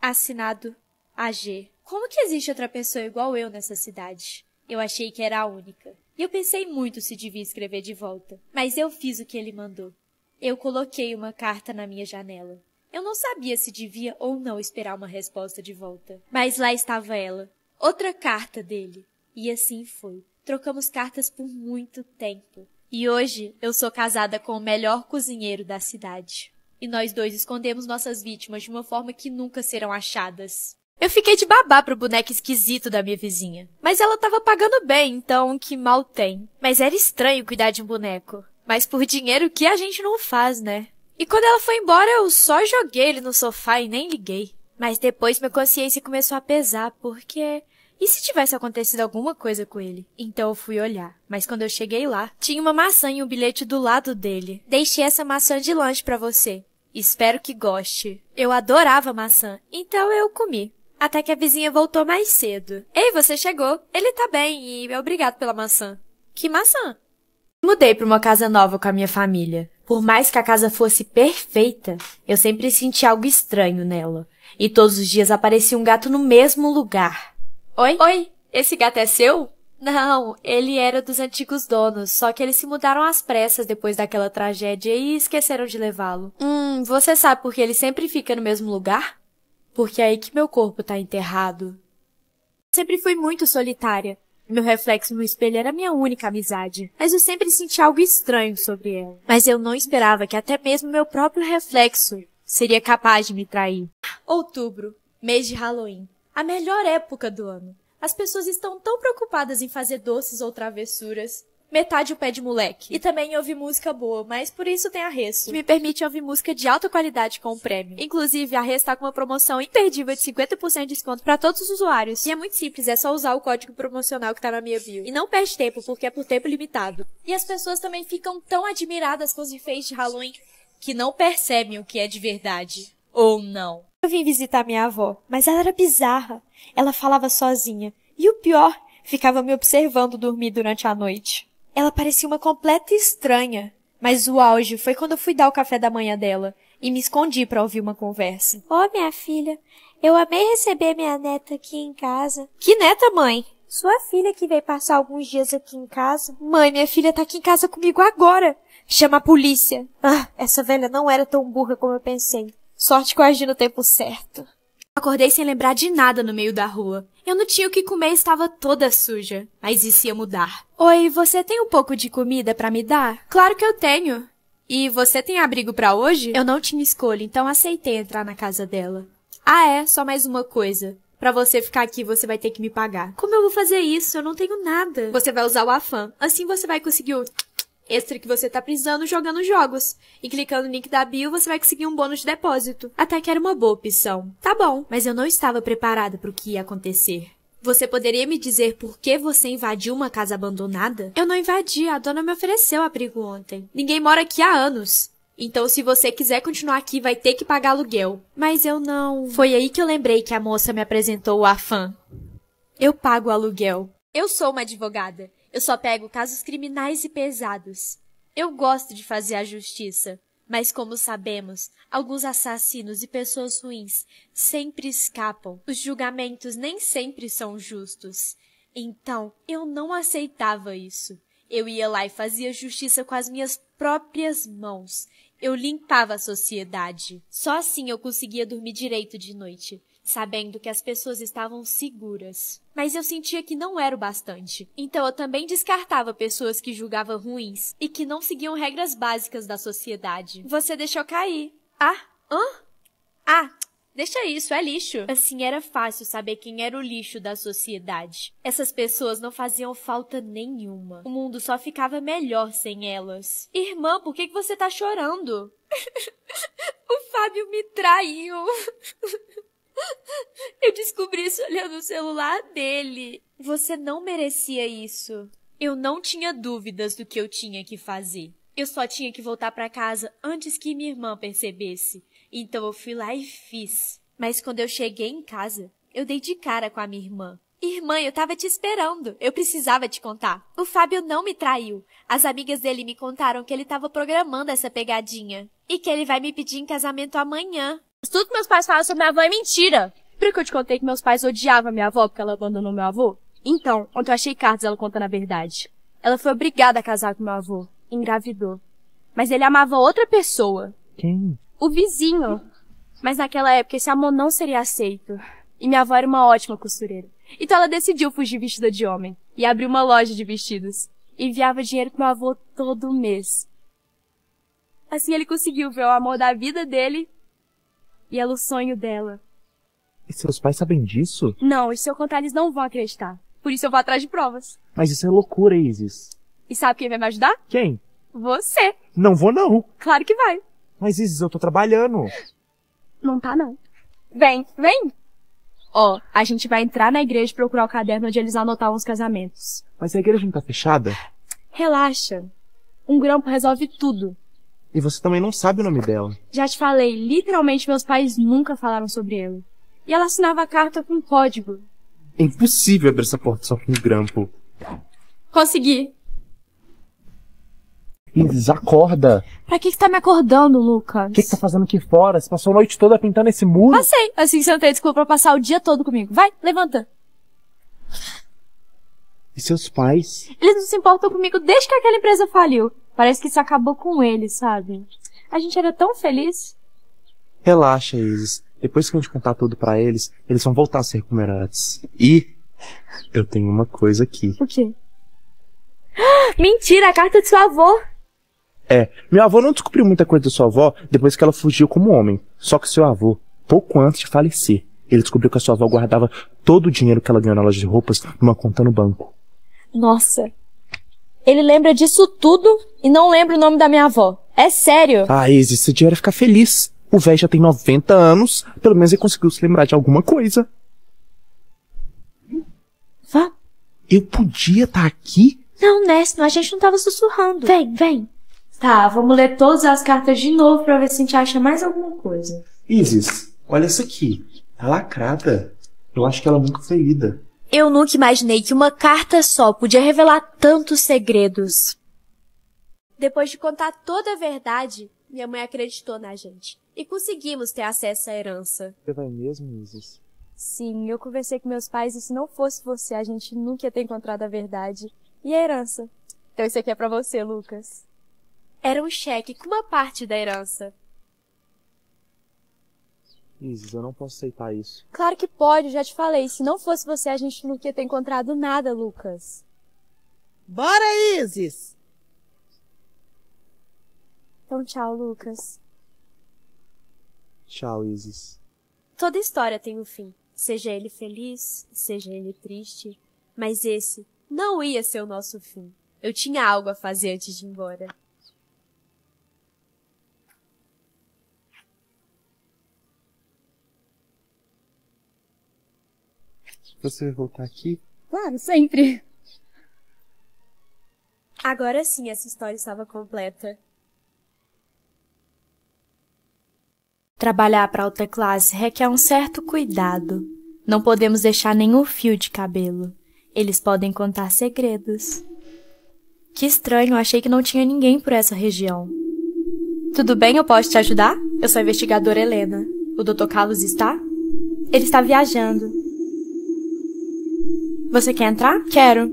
Assinado AG. Como que existe outra pessoa igual eu nessa cidade? Eu achei que era a única. E eu pensei muito se devia escrever de volta, mas eu fiz o que ele mandou. Eu coloquei uma carta na minha janela. Eu não sabia se devia ou não esperar uma resposta de volta. Mas lá estava ela. Outra carta dele. E assim foi. Trocamos cartas por muito tempo. E hoje eu sou casada com o melhor cozinheiro da cidade. E nós dois escondemos nossas vítimas de uma forma que nunca serão achadas. Eu fiquei de babá pro boneco esquisito da minha vizinha. Mas ela tava pagando bem, então que mal tem. Mas era estranho cuidar de um boneco. Mas por dinheiro que a gente não faz, né? E quando ela foi embora, eu só joguei ele no sofá e nem liguei. Mas depois minha consciência começou a pesar, porque e se tivesse acontecido alguma coisa com ele? Então eu fui olhar, mas quando eu cheguei lá, tinha uma maçã e um bilhete do lado dele. Deixei essa maçã de lanche para você. Espero que goste. Eu adorava maçã, então eu comi. Até que a vizinha voltou mais cedo. Ei, você chegou. Ele tá bem e obrigado pela maçã. Que maçã? Mudei para uma casa nova com a minha família. Por mais que a casa fosse perfeita, eu sempre senti algo estranho nela. E todos os dias aparecia um gato no mesmo lugar. Oi? Oi, esse gato é seu? Não, ele era dos antigos donos, só que eles se mudaram às pressas depois daquela tragédia e esqueceram de levá-lo. Hum, você sabe por que ele sempre fica no mesmo lugar? Porque é aí que meu corpo tá enterrado. Sempre fui muito solitária. Meu reflexo no espelho era minha única amizade, mas eu sempre senti algo estranho sobre ela. Mas eu não esperava que até mesmo meu próprio reflexo seria capaz de me trair. Outubro, mês de Halloween, a melhor época do ano. As pessoas estão tão preocupadas em fazer doces ou travessuras metade o pé de moleque. E também ouvi música boa, mas por isso tem a Resto, que me permite ouvir música de alta qualidade com o prêmio. Inclusive, a Resto tá com uma promoção imperdível de 50% de desconto para todos os usuários. E é muito simples, é só usar o código promocional que tá na minha bio. E não perde tempo, porque é por tempo limitado. E as pessoas também ficam tão admiradas com os efeitos de Halloween que não percebem o que é de verdade. Ou não. Eu vim visitar minha avó, mas ela era bizarra. Ela falava sozinha. E o pior, ficava me observando dormir durante a noite. Ela parecia uma completa estranha. Mas o auge foi quando eu fui dar o café da manhã dela e me escondi para ouvir uma conversa. Ô, oh, minha filha, eu amei receber minha neta aqui em casa. Que neta, mãe? Sua filha que veio passar alguns dias aqui em casa. Mãe, minha filha tá aqui em casa comigo agora. Chama a polícia. Ah, essa velha não era tão burra como eu pensei. Sorte que eu agi no tempo certo. Acordei sem lembrar de nada no meio da rua. Eu não tinha o que comer e estava toda suja. Mas isso ia mudar. Oi, você tem um pouco de comida para me dar? Claro que eu tenho. E você tem abrigo para hoje? Eu não tinha escolha, então aceitei entrar na casa dela. Ah é, só mais uma coisa. Pra você ficar aqui, você vai ter que me pagar. Como eu vou fazer isso? Eu não tenho nada. Você vai usar o afã. Assim você vai conseguir o extra que você tá precisando jogando jogos. E clicando no link da bio, você vai conseguir um bônus de depósito. Até que era uma boa opção. Tá bom, mas eu não estava preparada para o que ia acontecer. Você poderia me dizer por que você invadiu uma casa abandonada? Eu não invadi, a dona me ofereceu abrigo ontem. Ninguém mora aqui há anos. Então, se você quiser continuar aqui, vai ter que pagar aluguel. Mas eu não. Foi aí que eu lembrei que a moça me apresentou o afã. Eu pago o aluguel. Eu sou uma advogada eu só pego casos criminais e pesados. Eu gosto de fazer a justiça, mas como sabemos, alguns assassinos e pessoas ruins sempre escapam. Os julgamentos nem sempre são justos. Então, eu não aceitava isso. Eu ia lá e fazia justiça com as minhas próprias mãos. Eu limpava a sociedade. Só assim eu conseguia dormir direito de noite sabendo que as pessoas estavam seguras. Mas eu sentia que não era o bastante. Então eu também descartava pessoas que julgava ruins e que não seguiam regras básicas da sociedade. Você deixou cair. Ah, hã? Ah, Deixa isso, é lixo. Assim era fácil saber quem era o lixo da sociedade. Essas pessoas não faziam falta nenhuma. O mundo só ficava melhor sem elas. Irmã, por que, você tá chorando? o Fábio me traiu. Eu descobri isso olhando o celular dele. Você não merecia isso. Eu não tinha dúvidas do que eu tinha que fazer. Eu só tinha que voltar para casa antes que minha irmã percebesse. Então eu fui lá e fiz. Mas quando eu cheguei em casa, eu dei de cara com a minha irmã. Irmã, eu tava te esperando. Eu precisava te contar. O Fábio não me traiu. As amigas dele me contaram que ele tava programando essa pegadinha. E que ele vai me pedir em casamento amanhã. Tudo que meus pais falam sobre minha avó é mentira. Por que eu te contei que meus pais odiavam minha avó porque ela abandonou meu avô? Então, ontem eu achei cartas ela contando a verdade. Ela foi obrigada a casar com meu avô. Engravidou. Mas ele amava outra pessoa. Quem? O vizinho. Mas naquela época esse amor não seria aceito. E minha avó era uma ótima costureira. Então ela decidiu fugir vestida de homem. E abriu uma loja de vestidos. E enviava dinheiro pro meu avô todo mês. Assim ele conseguiu ver o amor da vida dele e era é o sonho dela. E seus pais sabem disso? Não, e se eu contar, eles não vão acreditar. Por isso eu vou atrás de provas. Mas isso é loucura, Isis. E sabe quem vai me ajudar? Quem? Você. Não vou, não. Claro que vai. Mas, Isis, eu tô trabalhando. Não tá, não. Vem, vem. Ó, oh, a gente vai entrar na igreja procurar o caderno onde eles anotavam os casamentos. Mas a igreja não tá fechada? Relaxa. Um grampo resolve tudo. E você também não sabe o nome dela. Já te falei, literalmente meus pais nunca falaram sobre ela. E ela assinava a carta com código. É impossível abrir essa porta só com um grampo. Consegui. Isis, acorda. Pra que que tá me acordando, Lucas? O que que tá fazendo aqui fora? Você passou a noite toda pintando esse muro? Passei. Assim que você não desculpa pra passar o dia todo comigo. Vai, levanta. E seus pais? Eles não se importam comigo desde que aquela empresa faliu. Parece que isso acabou com ele, sabe? A gente era tão feliz. Relaxa, Isis. Depois que a gente contar tudo para eles, eles vão voltar a ser como era antes. E eu tenho uma coisa aqui. O quê? Mentira, a carta de seu avô. É, meu avô não descobriu muita coisa da sua avó depois que ela fugiu como homem. Só que seu avô, pouco antes de falecer, ele descobriu que a sua avó guardava todo o dinheiro que ela ganhou na loja de roupas numa conta no banco. Nossa, ele lembra disso tudo e não lembra o nome da minha avó. É sério. Ah, Izzy, você devia ficar feliz. O velho já tem 90 anos, pelo menos ele conseguiu se lembrar de alguma coisa. Vá. Eu podia estar tá aqui? Não, Néstor, a gente não tava sussurrando. Vem, vem. Tá, vamos ler todas as cartas de novo pra ver se a gente acha mais alguma coisa. Isis, olha essa aqui. Tá lacrada. Eu acho que ela nunca é foi lida. Eu nunca imaginei que uma carta só podia revelar tantos segredos. Depois de contar toda a verdade, minha mãe acreditou na gente. E conseguimos ter acesso à herança. Você vai mesmo, Isis? Sim, eu conversei com meus pais e se não fosse você, a gente nunca ia ter encontrado a verdade. E a herança? Então isso aqui é para você, Lucas. Era um cheque com uma parte da herança. Isis, eu não posso aceitar isso. Claro que pode, já te falei. Se não fosse você, a gente não ia ter encontrado nada, Lucas. Bora, Isis! Então, tchau, Lucas. Tchau, Isis. Toda história tem um fim, seja ele feliz, seja ele triste, mas esse não ia ser o nosso fim. Eu tinha algo a fazer antes de ir embora. Você vai voltar aqui? Claro, sempre. Agora sim essa história estava completa. Trabalhar para alta classe requer um certo cuidado. Não podemos deixar nenhum fio de cabelo. Eles podem contar segredos. Que estranho, achei que não tinha ninguém por essa região. Tudo bem, eu posso te ajudar? Eu sou a investigadora Helena. O Dr. Carlos está? Ele está viajando. Você quer entrar? Quero.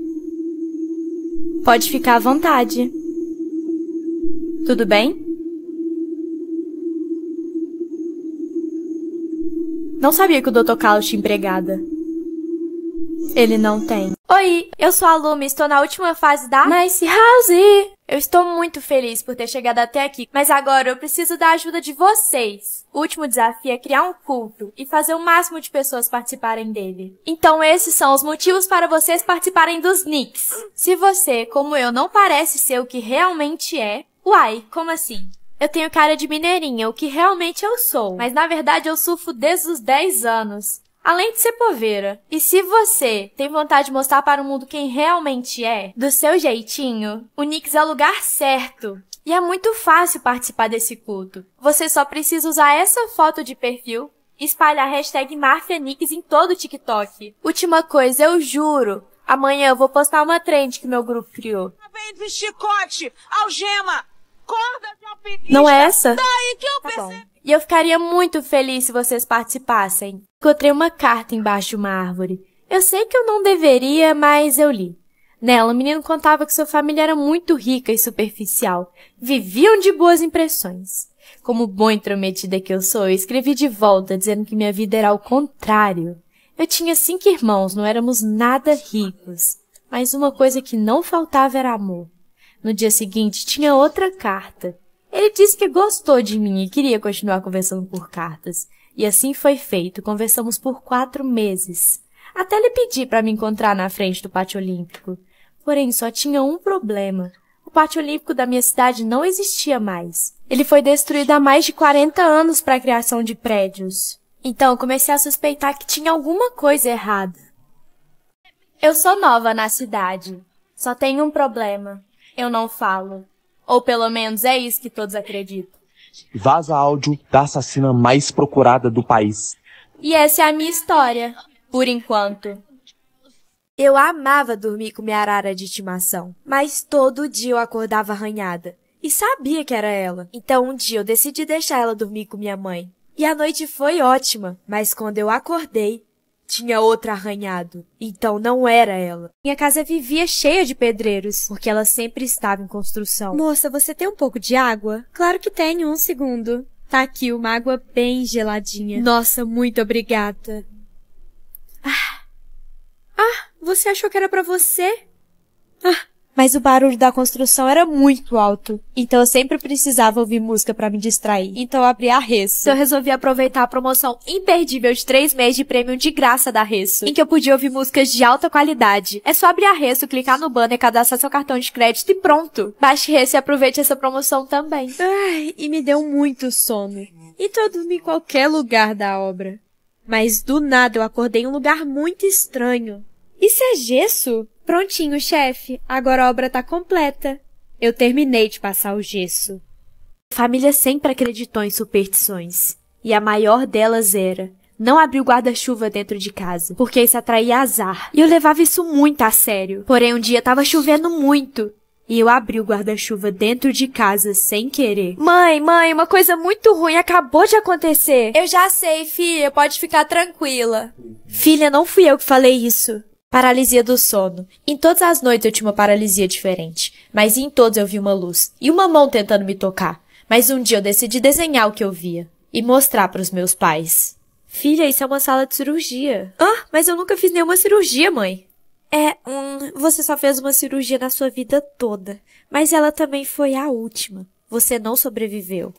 Pode ficar à vontade. Tudo bem? Não sabia que o Dr. Carlos tinha empregada. Ele não tem. Oi, eu sou a Luma e estou na última fase da Nice House. Eu estou muito feliz por ter chegado até aqui, mas agora eu preciso da ajuda de vocês. O último desafio é criar um culto e fazer o máximo de pessoas participarem dele. Então esses são os motivos para vocês participarem dos Nicks. Se você, como eu, não parece ser o que realmente é, uai, como assim? Eu tenho cara de mineirinha, o que realmente eu sou. Mas na verdade eu surfo desde os 10 anos. Além de ser poveira, e se você tem vontade de mostrar para o mundo quem realmente é, do seu jeitinho, o Nix é o lugar certo. E é muito fácil participar desse culto. Você só precisa usar essa foto de perfil e espalhar a hashtag MarfiaNix em todo o TikTok. Última coisa, eu juro, Amanhã eu vou postar uma trend que meu grupo criou. Chicote, algema, corda de Não é essa? Daí que eu tá percebi. Bom. E eu ficaria muito feliz se vocês participassem. Encontrei uma carta embaixo de uma árvore. Eu sei que eu não deveria, mas eu li. Nela, o menino contava que sua família era muito rica e superficial. Viviam de boas impressões. Como boa intrometida que eu sou, eu escrevi de volta dizendo que minha vida era ao contrário. Eu tinha cinco irmãos, não éramos nada ricos. Mas uma coisa que não faltava era amor. No dia seguinte, tinha outra carta. Ele disse que gostou de mim e queria continuar conversando por cartas. E assim foi feito. Conversamos por quatro meses. Até lhe pedi para me encontrar na frente do pátio olímpico. Porém, só tinha um problema. O pátio olímpico da minha cidade não existia mais. Ele foi destruído há mais de 40 anos para a criação de prédios. Então, comecei a suspeitar que tinha alguma coisa errada. Eu sou nova na cidade. Só tenho um problema. Eu não falo. Ou pelo menos é isso que todos acreditam. Vaza áudio da assassina mais procurada do país. E essa é a minha história, por enquanto. Eu amava dormir com minha arara de estimação, mas todo dia eu acordava arranhada. E sabia que era ela. Então um dia eu decidi deixar ela dormir com minha mãe. E a noite foi ótima, mas quando eu acordei, tinha outra arranhado. Então não era ela. Minha casa vivia cheia de pedreiros, porque ela sempre estava em construção. Moça, você tem um pouco de água? Claro que tenho, um segundo. Tá aqui, uma água bem geladinha. Nossa, muito obrigada. Ah! Ah, você achou que era para você? Ah, mas o barulho da construção era muito alto, então eu sempre precisava ouvir música para me distrair. Então eu abri a Resso. Então eu resolvi aproveitar a promoção imperdível de três meses de prêmio de graça da Resso, em que eu podia ouvir músicas de alta qualidade. É só abrir a Resso, clicar no banner, cadastrar seu cartão de crédito e pronto. Baixe Resso e aproveite essa promoção também. Ai, e me deu muito sono. E todo em qualquer lugar da obra. Mas do nada eu acordei em um lugar muito estranho. Isso é gesso? Prontinho, chefe. Agora a obra tá completa. Eu terminei de passar o gesso. A família sempre acreditou em superstições. E a maior delas era não abrir o guarda-chuva dentro de casa, porque isso atraía azar. E eu levava isso muito a sério. Porém, um dia tava chovendo muito. E eu abri o guarda-chuva dentro de casa sem querer. Mãe, mãe, uma coisa muito ruim acabou de acontecer. Eu já sei, filha, pode ficar tranquila. Filha, não fui eu que falei isso. Paralisia do sono. Em todas as noites eu tinha uma paralisia diferente, mas em todos eu vi uma luz e uma mão tentando me tocar. Mas um dia eu decidi desenhar o que eu via e mostrar para os meus pais. Filha, isso é uma sala de cirurgia. Ah, mas eu nunca fiz nenhuma cirurgia, mãe. É, hum, você só fez uma cirurgia na sua vida toda, mas ela também foi a última. Você não sobreviveu.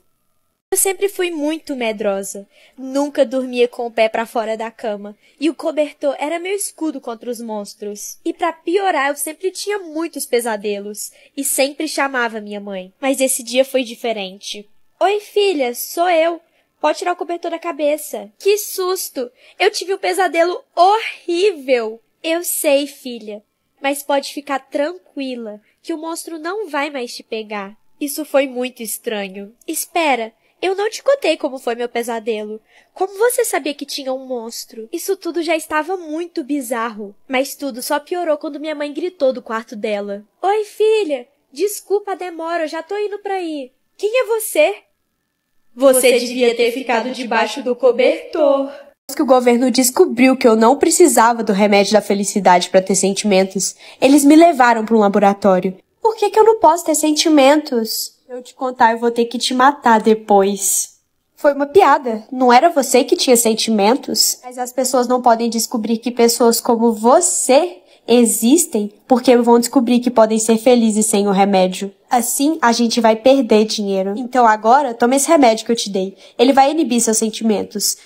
Eu sempre fui muito medrosa. Nunca dormia com o pé para fora da cama, e o cobertor era meu escudo contra os monstros. E para piorar, eu sempre tinha muitos pesadelos e sempre chamava minha mãe. Mas esse dia foi diferente. Oi, filha, sou eu. Pode tirar o cobertor da cabeça. Que susto! Eu tive um pesadelo horrível. Eu sei, filha, mas pode ficar tranquila que o monstro não vai mais te pegar. Isso foi muito estranho. Espera, eu não te contei como foi meu pesadelo. Como você sabia que tinha um monstro? Isso tudo já estava muito bizarro. Mas tudo só piorou quando minha mãe gritou do quarto dela. Oi, filha! Desculpa a demora, eu já tô indo pra aí. Quem é você? Você devia ter ficado debaixo do cobertor. Que o governo descobriu que eu não precisava do remédio da felicidade para ter sentimentos, eles me levaram para um laboratório. Por que, que eu não posso ter sentimentos? eu te contar, eu vou ter que te matar depois. Foi uma piada. Não era você que tinha sentimentos? Mas as pessoas não podem descobrir que pessoas como você existem porque vão descobrir que podem ser felizes sem o remédio. Assim, a gente vai perder dinheiro. Então agora, toma esse remédio que eu te dei. Ele vai inibir seus sentimentos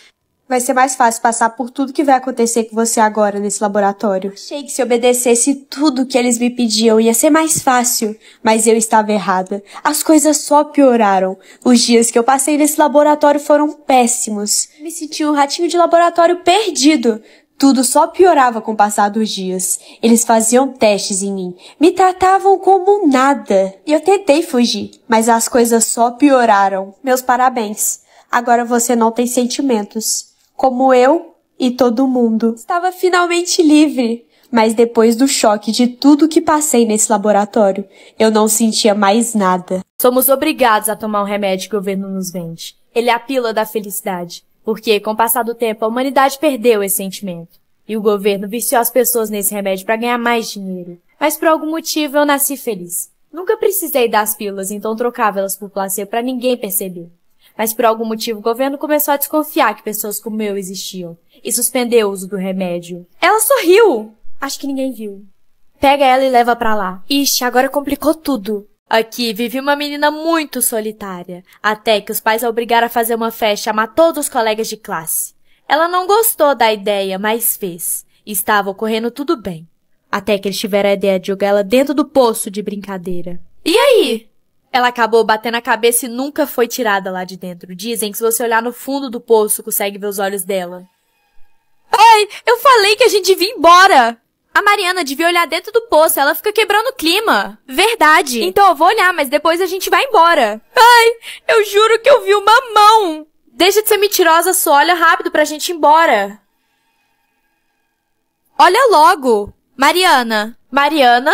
vai ser mais fácil passar por tudo que vai acontecer com você agora nesse laboratório. Achei que se obedecesse tudo que eles me pediam ia ser mais fácil, mas eu estava errada. As coisas só pioraram. Os dias que eu passei nesse laboratório foram péssimos. Me senti um ratinho de laboratório perdido. Tudo só piorava com o passar dos dias. Eles faziam testes em mim, me tratavam como nada. E eu tentei fugir, mas as coisas só pioraram. Meus parabéns. Agora você não tem sentimentos como eu e todo mundo. Estava finalmente livre, mas depois do choque de tudo que passei nesse laboratório, eu não sentia mais nada. Somos obrigados a tomar um remédio que o governo nos vende. Ele é a pílula da felicidade, porque com o passar do tempo a humanidade perdeu esse sentimento. E o governo viciou as pessoas nesse remédio para ganhar mais dinheiro. Mas por algum motivo eu nasci feliz. Nunca precisei das pílulas, então trocava elas por placebo para ninguém perceber. Mas por algum motivo o governo começou a desconfiar que pessoas como eu existiam e suspendeu o uso do remédio. Ela sorriu! Acho que ninguém viu. Pega ela e leva para lá. Ixi, agora complicou tudo. Aqui vivia uma menina muito solitária, até que os pais a obrigaram a fazer uma festa chamar todos os colegas de classe. Ela não gostou da ideia, mas fez. Estava ocorrendo tudo bem. Até que eles tiveram a ideia de jogar ela dentro do poço de brincadeira. E aí? Ela acabou batendo a cabeça e nunca foi tirada lá de dentro. Dizem que se você olhar no fundo do poço, consegue ver os olhos dela. Ai, eu falei que a gente devia ir embora! A Mariana devia olhar dentro do poço, ela fica quebrando o clima. Verdade. Então eu vou olhar, mas depois a gente vai embora. Ai, eu juro que eu vi uma mão. Deixa de ser mentirosa, só olha rápido pra gente ir embora. Olha logo. Mariana. Mariana,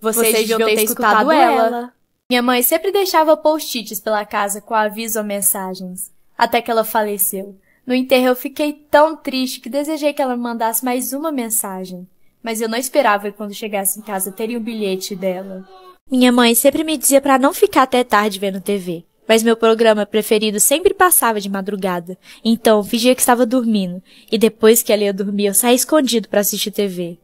vocês, vocês deviam ter escutado, escutado ela. ela. Minha mãe sempre deixava post-its pela casa com aviso ou mensagens, até que ela faleceu. No enterro eu fiquei tão triste que desejei que ela me mandasse mais uma mensagem, mas eu não esperava que quando chegasse em casa teria um bilhete dela. Minha mãe sempre me dizia para não ficar até tarde vendo TV, mas meu programa preferido sempre passava de madrugada, então fingia que estava dormindo, e depois que ela ia dormir eu saía escondido para assistir TV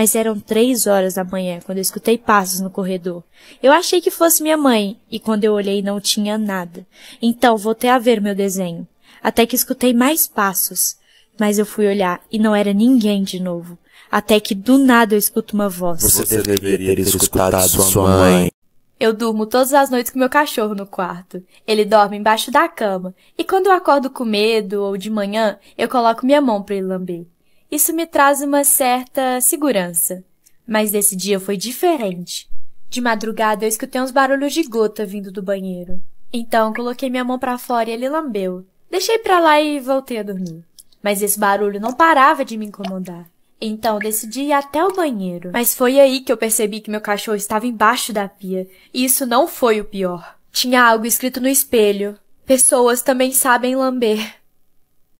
mas eram três horas da manhã quando eu escutei passos no corredor. Eu achei que fosse minha mãe, e quando eu olhei não tinha nada. Então voltei a ver meu desenho, até que escutei mais passos. Mas eu fui olhar e não era ninguém de novo, até que do nada eu escuto uma voz. Você, deveria ter escutado sua mãe. Eu durmo todas as noites com meu cachorro no quarto. Ele dorme embaixo da cama, e quando eu acordo com medo ou de manhã, eu coloco minha mão para ele lamber isso me traz uma certa segurança. Mas desse dia foi diferente. De madrugada eu escutei uns barulhos de gota vindo do banheiro. Então coloquei minha mão para fora e ele lambeu. Deixei pra lá e voltei a dormir. Mas esse barulho não parava de me incomodar. Então decidi ir até o banheiro. Mas foi aí que eu percebi que meu cachorro estava embaixo da pia. E isso não foi o pior. Tinha algo escrito no espelho. Pessoas também sabem lamber.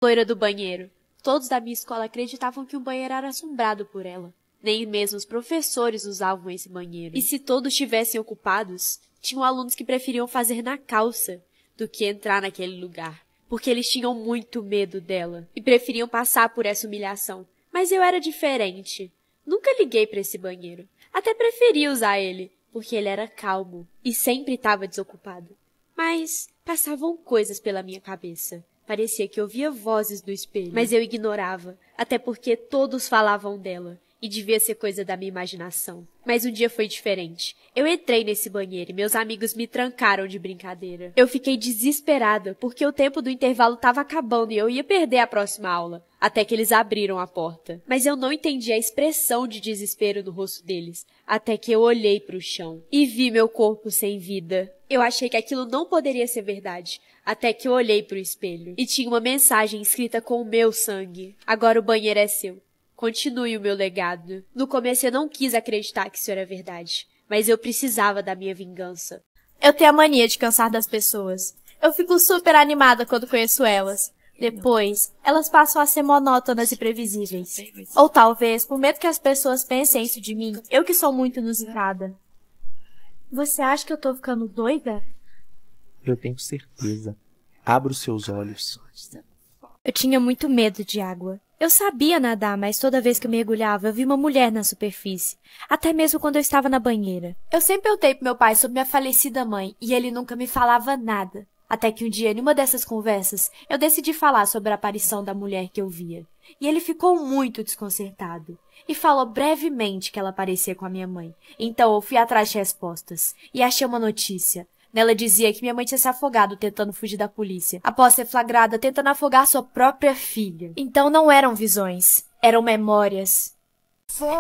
Loira do banheiro. Todos da minha escola acreditavam que o banheiro era assombrado por ela. Nem mesmo os professores usavam esse banheiro. E se todos estivessem ocupados, tinham alunos que preferiam fazer na calça do que entrar naquele lugar, porque eles tinham muito medo dela e preferiam passar por essa humilhação. Mas eu era diferente. Nunca liguei para esse banheiro. Até preferi usar ele, porque ele era calmo e sempre estava desocupado. Mas passavam coisas pela minha cabeça. Parecia que ouvia vozes do espelho, mas eu ignorava, até porque todos falavam dela e devia ser coisa da minha imaginação. Mas um dia foi diferente. Eu entrei nesse banheiro e meus amigos me trancaram de brincadeira. Eu fiquei desesperada porque o tempo do intervalo estava acabando e eu ia perder a próxima aula. Até que eles abriram a porta. Mas eu não entendi a expressão de desespero no rosto deles. Até que eu olhei para o chão e vi meu corpo sem vida. Eu achei que aquilo não poderia ser verdade. Até que eu olhei para o espelho e tinha uma mensagem escrita com o meu sangue. Agora o banheiro é seu. Continue o meu legado. No começo eu não quis acreditar que isso era verdade, mas eu precisava da minha vingança. Eu tenho a mania de cansar das pessoas. Eu fico super animada quando conheço elas. Depois, elas passam a ser monótonas e previsíveis. Ou talvez, por medo que as pessoas pensem isso de mim, eu que sou muito inusitada. Você acha que eu tô ficando doida? Eu tenho certeza. Abra os seus olhos. Eu tinha muito medo de água. Eu sabia nadar, mas toda vez que eu mergulhava, eu vi uma mulher na superfície, até mesmo quando eu estava na banheira. Eu sempre contei pro meu pai sobre minha falecida mãe e ele nunca me falava nada. Até que um dia, em uma dessas conversas, eu decidi falar sobre a aparição da mulher que eu via. E ele ficou muito desconcertado e falou brevemente que ela parecia com a minha mãe. Então eu fui atrás de respostas e achei uma notícia Nela dizia que minha mãe tinha se afogado tentando fugir da polícia, após ser flagrada tentando afogar sua própria filha. Então não eram visões, eram memórias.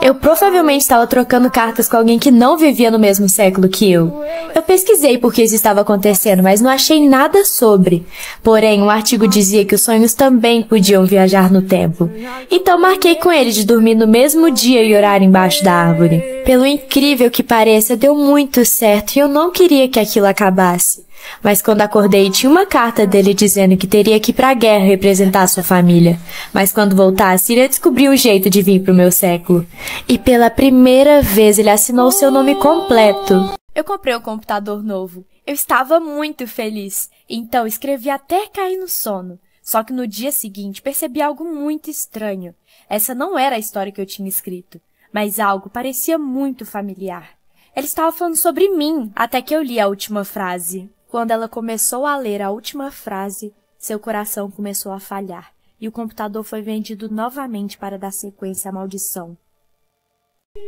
Eu provavelmente estava trocando cartas com alguém que não vivia no mesmo século que eu. Eu pesquisei por que isso estava acontecendo, mas não achei nada sobre. Porém, um artigo dizia que os sonhos também podiam viajar no tempo. Então marquei com ele de dormir no mesmo dia e orar embaixo da árvore. Pelo incrível que pareça, deu muito certo e eu não queria que aquilo acabasse. Mas quando acordei, tinha uma carta dele dizendo que teria que ir pra guerra representar sua família. Mas quando voltasse, iria descobrir um jeito de vir pro meu século. E pela primeira vez ele assinou seu nome completo. Eu comprei um computador novo. Eu estava muito feliz. Então escrevi até cair no sono. Só que no dia seguinte percebi algo muito estranho. Essa não era a história que eu tinha escrito mas algo parecia muito familiar. Ela estava falando sobre mim até que eu li a última frase. Quando ela começou a ler a última frase, seu coração começou a falhar e o computador foi vendido novamente para dar sequência à maldição.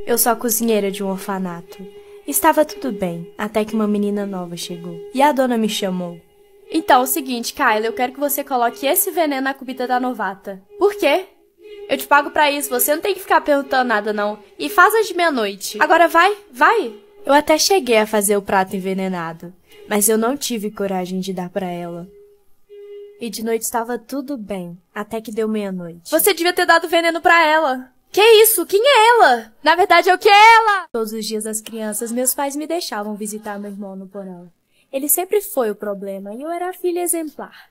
Eu sou a cozinheira de um orfanato. Estava tudo bem, até que uma menina nova chegou. E a dona me chamou. Então, é o seguinte, Kyla, eu quero que você coloque esse veneno na comida da novata. Por quê? Eu te pago para isso, você não tem que ficar perguntando nada, não. E faz as de meia-noite. Agora vai, vai. Eu até cheguei a fazer o prato envenenado, mas eu não tive coragem de dar para ela. E de noite estava tudo bem, até que deu meia-noite. Você devia ter dado veneno para ela. Que isso? Quem é ela? Na verdade, eu é que é ela! Todos os dias das crianças, meus pais me deixavam visitar meu irmão no porão. Ele sempre foi o problema e eu era a filha exemplar.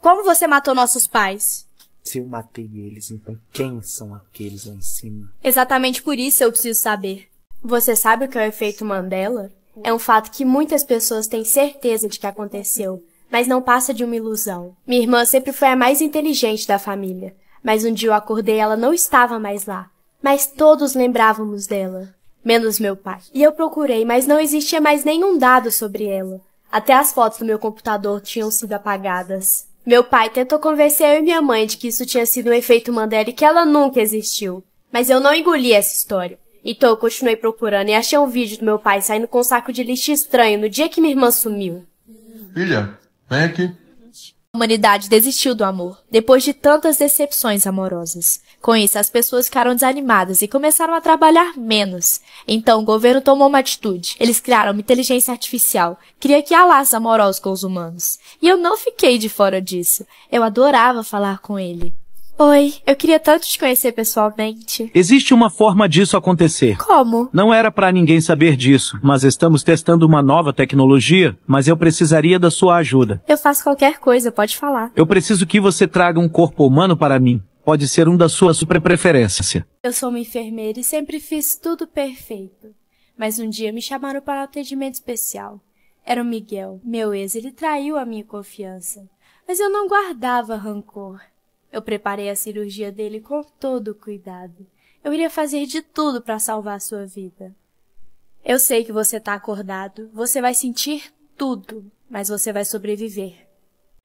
Como você matou nossos pais? Se eu matei eles, então quem são aqueles lá em cima? Exatamente por isso eu preciso saber. Você sabe o que é o efeito Mandela? É um fato que muitas pessoas têm certeza de que aconteceu, mas não passa de uma ilusão. Minha irmã sempre foi a mais inteligente da família, mas um dia eu acordei e ela não estava mais lá. Mas todos lembrávamos dela, menos meu pai. E eu procurei, mas não existia mais nenhum dado sobre ela. Até as fotos do meu computador tinham sido apagadas. Meu pai tentou convencer eu e minha mãe de que isso tinha sido um efeito Mandela e que ela nunca existiu. Mas eu não engoli essa história. Então eu continuei procurando e achei um vídeo do meu pai saindo com um saco de lixo estranho no dia que minha irmã sumiu. Filha, vem aqui. A humanidade desistiu do amor, depois de tantas decepções amorosas. Com isso, as pessoas ficaram desanimadas e começaram a trabalhar menos. Então, o governo tomou uma atitude. Eles criaram uma inteligência artificial. Queria que há laços amorosos com os humanos. E eu não fiquei de fora disso. Eu adorava falar com ele. Oi, eu queria tanto te conhecer pessoalmente. Existe uma forma disso acontecer. Como? Não era para ninguém saber disso, mas estamos testando uma nova tecnologia, mas eu precisaria da sua ajuda. Eu faço qualquer coisa, pode falar. Eu preciso que você traga um corpo humano para mim pode ser um da sua super preferência. Eu sou uma enfermeira e sempre fiz tudo perfeito. Mas um dia me chamaram para um atendimento especial. Era o Miguel, meu ex, ele traiu a minha confiança. Mas eu não guardava rancor. Eu preparei a cirurgia dele com todo o cuidado. Eu iria fazer de tudo para salvar a sua vida. Eu sei que você está acordado, você vai sentir tudo, mas você vai sobreviver.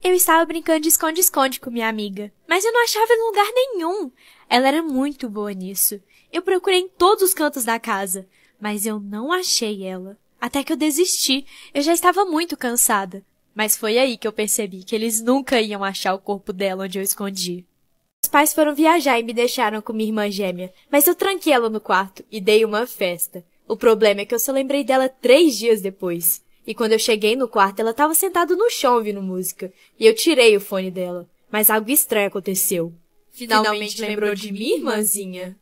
Eu estava brincando de esconde-esconde com minha amiga, mas eu não achava em lugar nenhum. Ela era muito boa nisso. Eu procurei em todos os cantos da casa, mas eu não achei ela. Até que eu desisti, eu já estava muito cansada. Mas foi aí que eu percebi que eles nunca iam achar o corpo dela onde eu escondi. Os pais foram viajar e me deixaram com minha irmã gêmea, mas eu tranquei ela no quarto e dei uma festa. O problema é que eu só lembrei dela três dias depois. E quando eu cheguei no quarto, ela estava sentada no chão ouvindo música. E eu tirei o fone dela. Mas algo estranho aconteceu. Finalmente, Finalmente lembrou de mim, irmãzinha?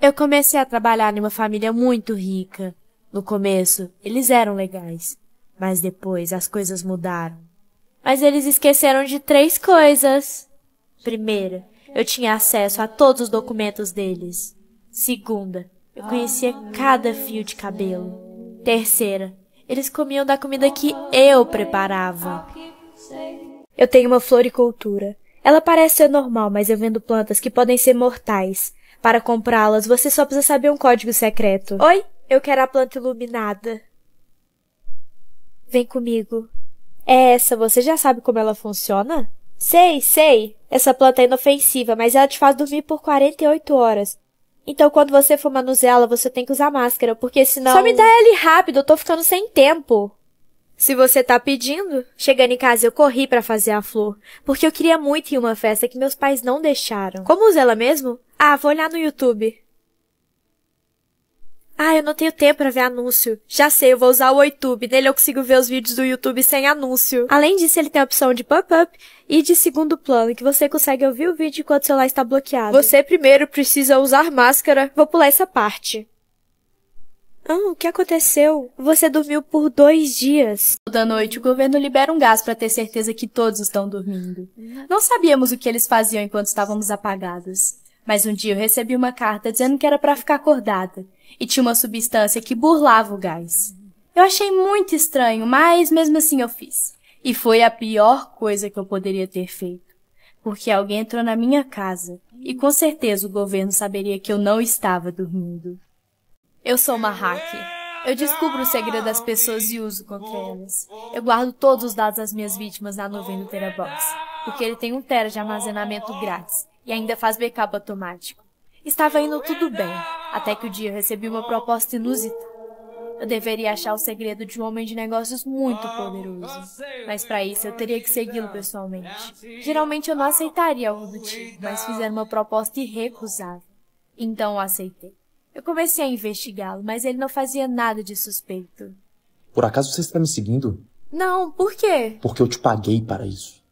Eu comecei a trabalhar numa família muito rica. No começo, eles eram legais. Mas depois as coisas mudaram. Mas eles esqueceram de três coisas. Primeira, eu tinha acesso a todos os documentos deles. Segunda, eu conhecia cada fio de cabelo. Terceira, eles comiam da comida que eu preparava. Eu tenho uma floricultura. Ela parece ser normal, mas eu vendo plantas que podem ser mortais. Para comprá-las, você só precisa saber um código secreto. Oi, eu quero a planta iluminada. Vem comigo. É essa, você já sabe como ela funciona? Sei, sei. Essa planta é inofensiva, mas ela te faz dormir por 48 horas. Então, quando você for manuseá-la, você tem que usar máscara, porque senão. Só me dá ele rápido, eu tô ficando sem tempo. Se você tá pedindo. Chegando em casa, eu corri para fazer a flor, porque eu queria muito ir uma festa que meus pais não deixaram. Como usa ela mesmo? Ah, vou olhar no YouTube. Ah, eu não tenho tempo para ver anúncio. Já sei, eu vou usar o YouTube. Nele eu consigo ver os vídeos do YouTube sem anúncio. Além disso, ele tem a opção de pop-up e de segundo plano, que você consegue ouvir o vídeo enquanto o celular está bloqueado. Você primeiro precisa usar máscara. Vou pular essa parte. Ah, o que aconteceu? Você dormiu por dois dias. Toda noite, o governo libera um gás para ter certeza que todos estão dormindo. Não sabíamos o que eles faziam enquanto estávamos apagadas. Mas um dia eu recebi uma carta dizendo que era para ficar acordada e tinha uma substância que burlava o gás. Eu achei muito estranho, mas mesmo assim eu fiz. E foi a pior coisa que eu poderia ter feito, porque alguém entrou na minha casa e com certeza o governo saberia que eu não estava dormindo. Eu sou uma hacker. Eu descubro o segredo das pessoas e uso contra elas. Eu guardo todos os dados das minhas vítimas na nuvem do Terabox, porque ele tem um tera de armazenamento grátis e ainda faz backup automático. Estava indo tudo bem, até que o dia recebi uma proposta inusitada. Eu deveria achar o segredo de um homem de negócios muito poderoso. Mas para isso eu teria que segui-lo pessoalmente. Geralmente eu não aceitaria algo do tipo, mas fizeram uma proposta irrecusável. Então eu aceitei. Eu comecei a investigá-lo, mas ele não fazia nada de suspeito. Por acaso você está me seguindo? Não, por quê? Porque eu te paguei para isso.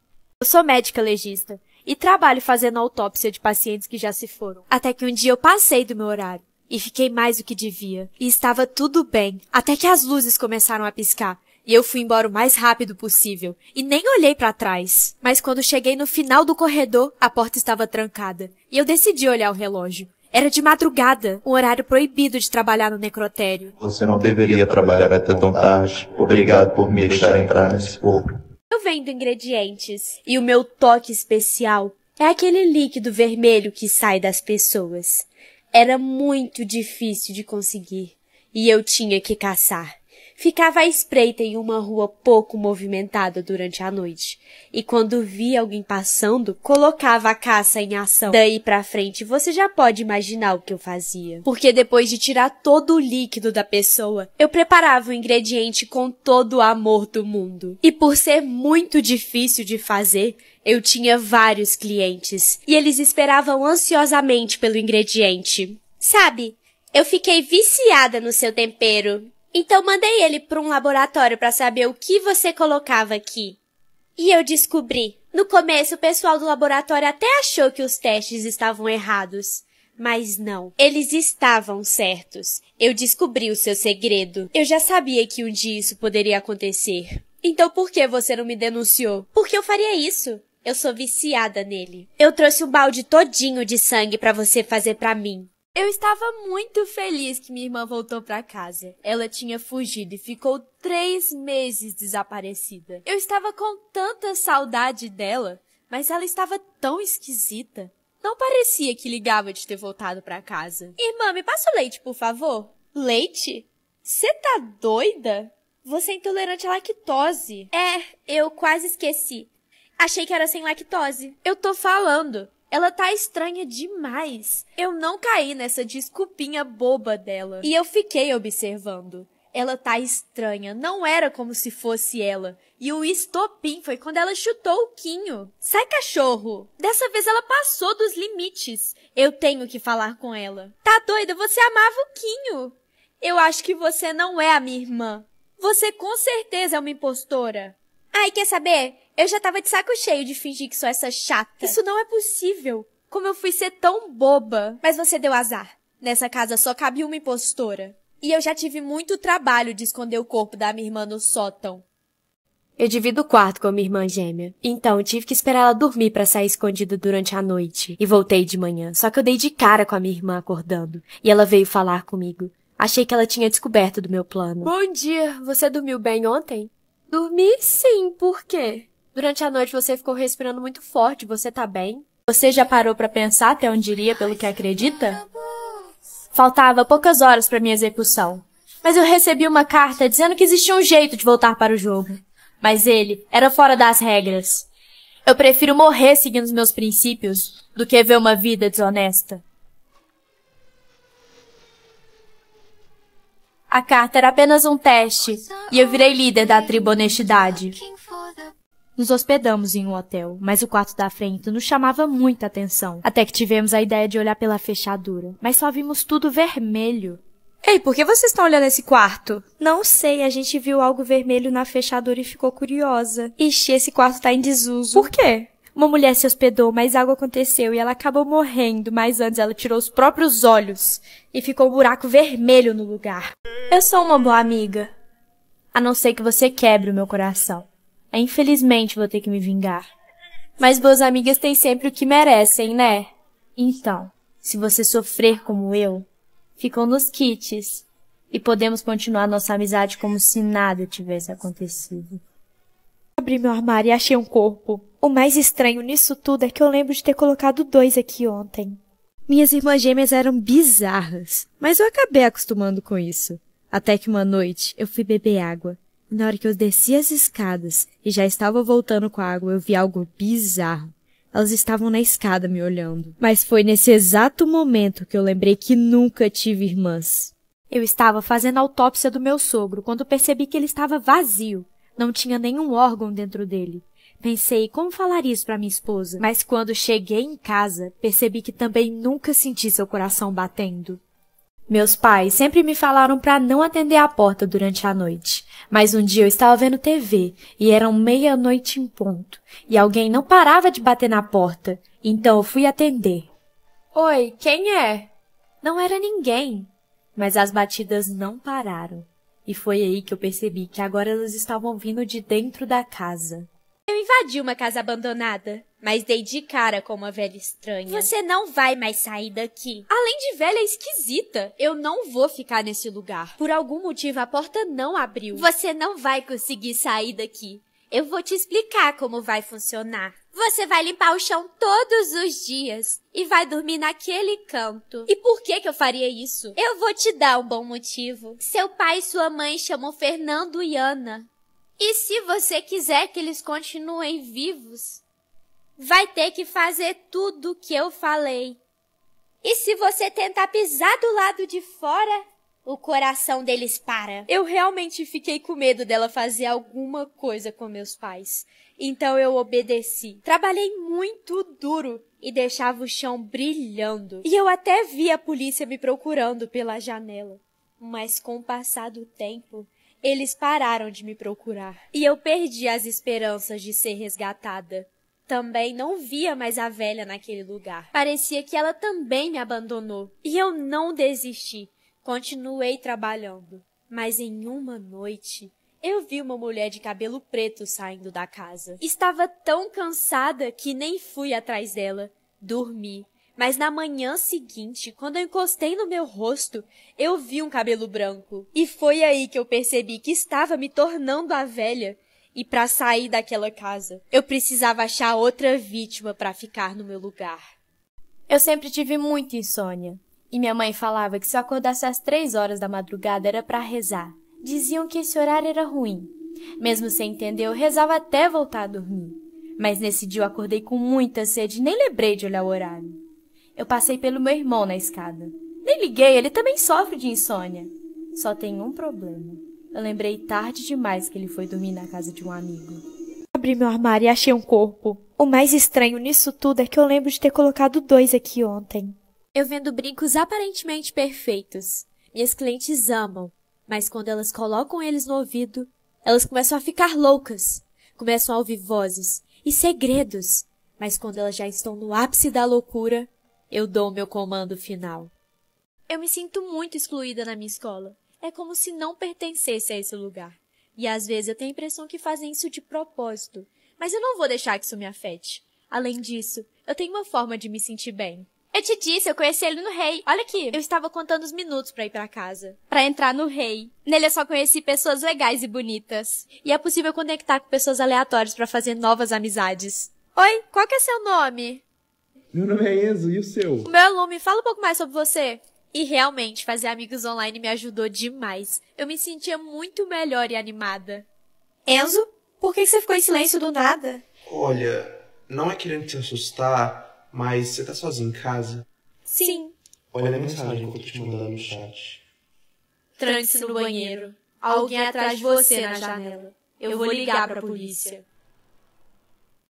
Eu sou médica legista e trabalho fazendo autópsia de pacientes que já se foram. Até que um dia eu passei do meu horário e fiquei mais do que devia. E estava tudo bem, até que as luzes começaram a piscar. E eu fui embora o mais rápido possível e nem olhei para trás. Mas quando cheguei no final do corredor, a porta estava trancada e eu decidi olhar o relógio. Era de madrugada, um horário proibido de trabalhar no necrotério. Você não deveria trabalhar até tão tarde. Obrigado por me deixar entrar nesse corpo. Eu vendo ingredientes. E o meu toque especial é aquele líquido vermelho que sai das pessoas. Era muito difícil de conseguir. E eu tinha que caçar ficava à espreita em uma rua pouco movimentada durante a noite, e quando via alguém passando, colocava a caça em ação. Daí pra frente, você já pode imaginar o que eu fazia. Porque depois de tirar todo o líquido da pessoa, eu preparava o ingrediente com todo o amor do mundo. E por ser muito difícil de fazer, eu tinha vários clientes, e eles esperavam ansiosamente pelo ingrediente. Sabe, eu fiquei viciada no seu tempero. Então mandei ele para um laboratório para saber o que você colocava aqui. E eu descobri. No começo, o pessoal do laboratório até achou que os testes estavam errados. Mas não, eles estavam certos. Eu descobri o seu segredo. Eu já sabia que um dia isso poderia acontecer. Então por que você não me denunciou? Por que eu faria isso? Eu sou viciada nele. Eu trouxe um balde todinho de sangue para você fazer para mim. Eu estava muito feliz que minha irmã voltou para casa. Ela tinha fugido e ficou três meses desaparecida. Eu estava com tanta saudade dela, mas ela estava tão esquisita. Não parecia que ligava de ter voltado para casa. Irmã, me passa o leite, por favor. Leite? Você tá doida? Você é intolerante à lactose. É, eu quase esqueci. Achei que era sem lactose. Eu tô falando. Ela tá estranha demais. Eu não caí nessa desculpinha boba dela. E eu fiquei observando. Ela tá estranha, não era como se fosse ela. E o estopim foi quando ela chutou o Quinho. Sai, cachorro! Dessa vez ela passou dos limites. Eu tenho que falar com ela. Tá doida? Você amava o Quinho. Eu acho que você não é a minha irmã. Você com certeza é uma impostora. Ai, quer saber? Eu já tava de saco cheio de fingir que sou essa chata. Isso não é possível. Como eu fui ser tão boba. Mas você deu azar. Nessa casa só cabe uma impostora. E eu já tive muito trabalho de esconder o corpo da minha irmã no sótão. Eu divido o quarto com a minha irmã gêmea. Então, tive que esperar ela dormir para sair escondida durante a noite. E voltei de manhã. Só que eu dei de cara com a minha irmã acordando. E ela veio falar comigo. Achei que ela tinha descoberto do meu plano. Bom dia. Você dormiu bem ontem? Dormi sim. Por quê? Durante a noite você ficou respirando muito forte, você tá bem? Você já parou para pensar até onde iria pelo que acredita? Faltava poucas horas para minha execução, mas eu recebi uma carta dizendo que existia um jeito de voltar para o jogo. Mas ele era fora das regras. Eu prefiro morrer seguindo os meus princípios do que ver uma vida desonesta. A carta era apenas um teste, e eu virei líder da tribo Honestidade. Nos hospedamos em um hotel, mas o quarto da frente nos chamava muita atenção, até que tivemos a ideia de olhar pela fechadura, mas só vimos tudo vermelho. Ei, por que vocês estão olhando esse quarto? Não sei, a gente viu algo vermelho na fechadura e ficou curiosa. Ixi, esse quarto tá em desuso. Por quê? Uma mulher se hospedou, mas algo aconteceu e ela acabou morrendo, mas antes ela tirou os próprios olhos e ficou um buraco vermelho no lugar. Eu sou uma boa amiga. A não ser que você quebre o meu coração. É, infelizmente vou ter que me vingar. Mas boas amigas têm sempre o que merecem, né? Então, se você sofrer como eu, ficam nos kits. E podemos continuar nossa amizade como se nada tivesse acontecido. Abri meu armário e achei um corpo. O mais estranho nisso tudo é que eu lembro de ter colocado dois aqui ontem. Minhas irmãs gêmeas eram bizarras, mas eu acabei acostumando com isso. Até que uma noite eu fui beber água na hora que eu desci as escadas e já estava voltando com a água, eu vi algo bizarro. Elas estavam na escada me olhando. Mas foi nesse exato momento que eu lembrei que nunca tive irmãs. Eu estava fazendo autópsia do meu sogro quando percebi que ele estava vazio. Não tinha nenhum órgão dentro dele. Pensei como falar isso para minha esposa, mas quando cheguei em casa, percebi que também nunca senti seu coração batendo. Meus pais sempre me falaram para não atender a porta durante a noite, mas um dia eu estava vendo TV e eram meia-noite em ponto e alguém não parava de bater na porta, então eu fui atender. Oi, quem é? Não era ninguém, mas as batidas não pararam e foi aí que eu percebi que agora elas estavam vindo de dentro da casa. Eu invadi uma casa abandonada mas dei de cara com uma velha estranha. Você não vai mais sair daqui. Além de velha é esquisita, eu não vou ficar nesse lugar. Por algum motivo a porta não abriu. Você não vai conseguir sair daqui. Eu vou te explicar como vai funcionar. Você vai limpar o chão todos os dias e vai dormir naquele canto. E por que que eu faria isso? Eu vou te dar um bom motivo. Seu pai e sua mãe chamam Fernando e Ana. E se você quiser que eles continuem vivos, vai ter que fazer tudo o que eu falei. E se você tentar pisar do lado de fora, o coração deles para. Eu realmente fiquei com medo dela fazer alguma coisa com meus pais. Então eu obedeci. Trabalhei muito duro e deixava o chão brilhando. E eu até vi a polícia me procurando pela janela. Mas com o passar do tempo, eles pararam de me procurar. E eu perdi as esperanças de ser resgatada também não via mais a velha naquele lugar. Parecia que ela também me abandonou. E eu não desisti. Continuei trabalhando. Mas em uma noite, eu vi uma mulher de cabelo preto saindo da casa. Estava tão cansada que nem fui atrás dela. Dormi. Mas na manhã seguinte, quando eu encostei no meu rosto, eu vi um cabelo branco. E foi aí que eu percebi que estava me tornando a velha e para sair daquela casa, eu precisava achar outra vítima para ficar no meu lugar. Eu sempre tive muita insônia. E minha mãe falava que se eu acordasse às três horas da madrugada era para rezar. Diziam que esse horário era ruim. Mesmo sem entender, eu rezava até voltar a dormir. Mas nesse dia eu acordei com muita sede e nem lembrei de olhar o horário. Eu passei pelo meu irmão na escada. Nem liguei, ele também sofre de insônia. Só tem um problema. Eu lembrei tarde demais que ele foi dormir na casa de um amigo. Abri meu armário e achei um corpo. O mais estranho nisso tudo é que eu lembro de ter colocado dois aqui ontem. Eu vendo brincos aparentemente perfeitos. Minhas clientes amam, mas quando elas colocam eles no ouvido, elas começam a ficar loucas. Começam a ouvir vozes e segredos. Mas quando elas já estão no ápice da loucura, eu dou o meu comando final. Eu me sinto muito excluída na minha escola. É como se não pertencesse a esse lugar. E às vezes eu tenho a impressão que fazem isso de propósito. Mas eu não vou deixar que isso me afete. Além disso, eu tenho uma forma de me sentir bem. Eu te disse, eu conheci ele no Rei. Olha aqui, eu estava contando os minutos para ir para casa, para entrar no Rei. Nele eu só conheci pessoas legais e bonitas. E é possível conectar com pessoas aleatórias para fazer novas amizades. Oi, qual que é seu nome? Meu nome é Enzo, e o seu? O meu é Lume. Fala um pouco mais sobre você. E realmente, fazer amigos online me ajudou demais. Eu me sentia muito melhor e animada. Enzo, por que você ficou em silêncio do nada? Olha, não é querendo te assustar, mas você tá sozinho em casa? Sim. Olha, a mensagem que eu tô te mandando no chat. Tranque-se no banheiro. Alguém atrás de você na janela. Eu vou ligar pra polícia.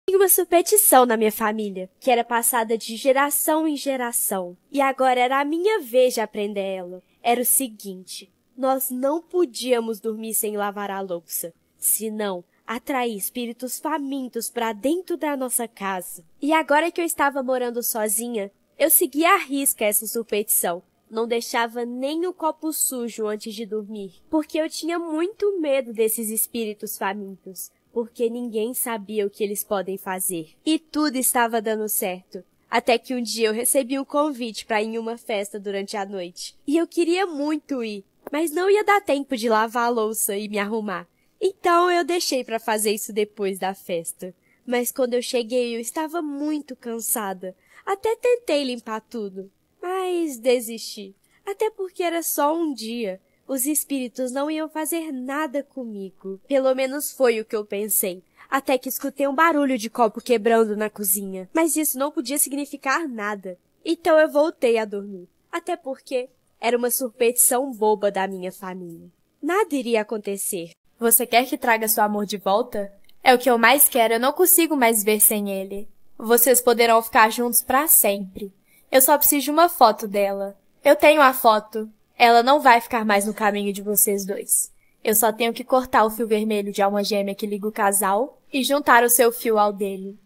Tinha uma superstição na minha família, que era passada de geração em geração, e agora era a minha vez de aprender ela. Era o seguinte: nós não podíamos dormir sem lavar a louça, senão atrair espíritos famintos para dentro da nossa casa. E agora que eu estava morando sozinha, eu seguia a risca essa superstição. Não deixava nem o copo sujo antes de dormir, porque eu tinha muito medo desses espíritos famintos porque ninguém sabia o que eles podem fazer. E tudo estava dando certo. Até que um dia eu recebi um convite para ir em uma festa durante a noite. E eu queria muito ir, mas não ia dar tempo de lavar a louça e me arrumar. Então eu deixei para fazer isso depois da festa. Mas quando eu cheguei, eu estava muito cansada. Até tentei limpar tudo, mas desisti. Até porque era só um dia. Os espíritos não iam fazer nada comigo. Pelo menos foi o que eu pensei. Até que escutei um barulho de copo quebrando na cozinha. Mas isso não podia significar nada. Então eu voltei a dormir. Até porque era uma surpetição boba da minha família. Nada iria acontecer. Você quer que traga seu amor de volta? É o que eu mais quero, eu não consigo mais ver sem ele. Vocês poderão ficar juntos para sempre. Eu só preciso de uma foto dela. Eu tenho a foto. Ela não vai ficar mais no caminho de vocês dois. Eu só tenho que cortar o fio vermelho de alma gêmea que liga o casal e juntar o seu fio ao dele.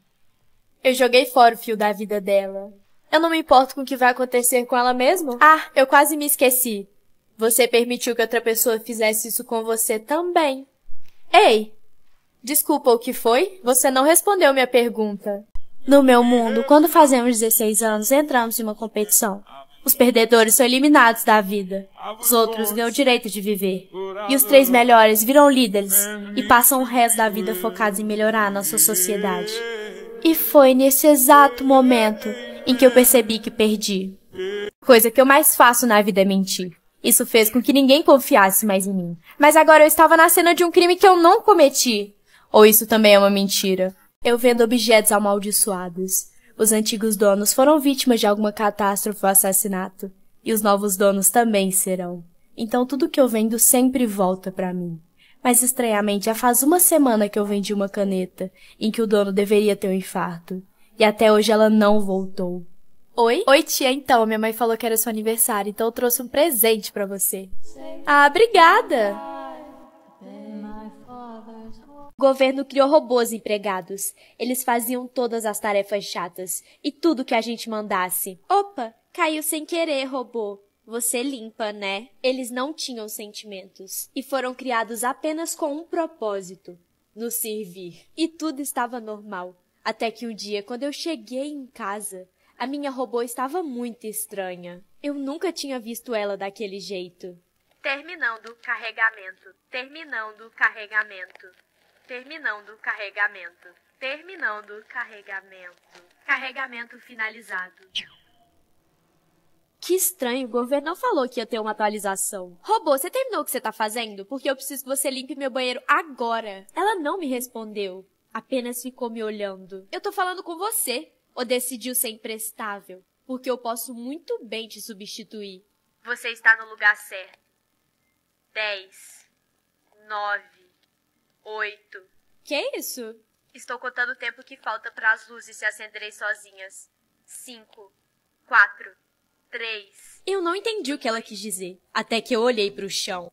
Eu joguei fora o fio da vida dela. Eu não me importo com o que vai acontecer com ela mesmo. Ah, eu quase me esqueci. Você permitiu que outra pessoa fizesse isso com você também. Ei! Desculpa o que foi? Você não respondeu minha pergunta. No meu mundo, quando fazemos 16 anos, entramos em uma competição. Os perdedores são eliminados da vida. Os outros ganham o direito de viver. E os três melhores viram líderes e passam o resto da vida focados em melhorar nossa sociedade. E foi nesse exato momento em que eu percebi que perdi. Coisa que eu mais faço na vida é mentir. Isso fez com que ninguém confiasse mais em mim. Mas agora eu estava na cena de um crime que eu não cometi. Ou isso também é uma mentira. Eu vendo objetos amaldiçoados. Os antigos donos foram vítimas de alguma catástrofe ou assassinato, e os novos donos também serão. Então tudo que eu vendo sempre volta para mim. Mas estranhamente, já faz uma semana que eu vendi uma caneta em que o dono deveria ter um infarto, e até hoje ela não voltou. Oi? Oi, tia, então, minha mãe falou que era seu aniversário, então eu trouxe um presente para você. Ah, obrigada! O governo criou robôs empregados. Eles faziam todas as tarefas chatas e tudo que a gente mandasse. Opa, caiu sem querer, robô. Você limpa, né? Eles não tinham sentimentos e foram criados apenas com um propósito: nos servir. E tudo estava normal. Até que um dia, quando eu cheguei em casa, a minha robô estava muito estranha. Eu nunca tinha visto ela daquele jeito. Terminando o carregamento. Terminando o carregamento. Terminando o carregamento. Terminando o carregamento. Carregamento finalizado. Que estranho, o governo não falou que ia ter uma atualização. Robô, você terminou o que você tá fazendo? Porque eu preciso que você limpe meu banheiro agora. Ela não me respondeu. Apenas ficou me olhando. Eu tô falando com você. Ou decidiu ser imprestável? Porque eu posso muito bem te substituir. Você está no lugar certo. Dez. Nove. Oito. Que é isso? Estou contando o tempo que falta para as luzes se acenderem sozinhas. Cinco. Quatro. Três. Eu não entendi o que ela quis dizer, até que eu olhei para o chão.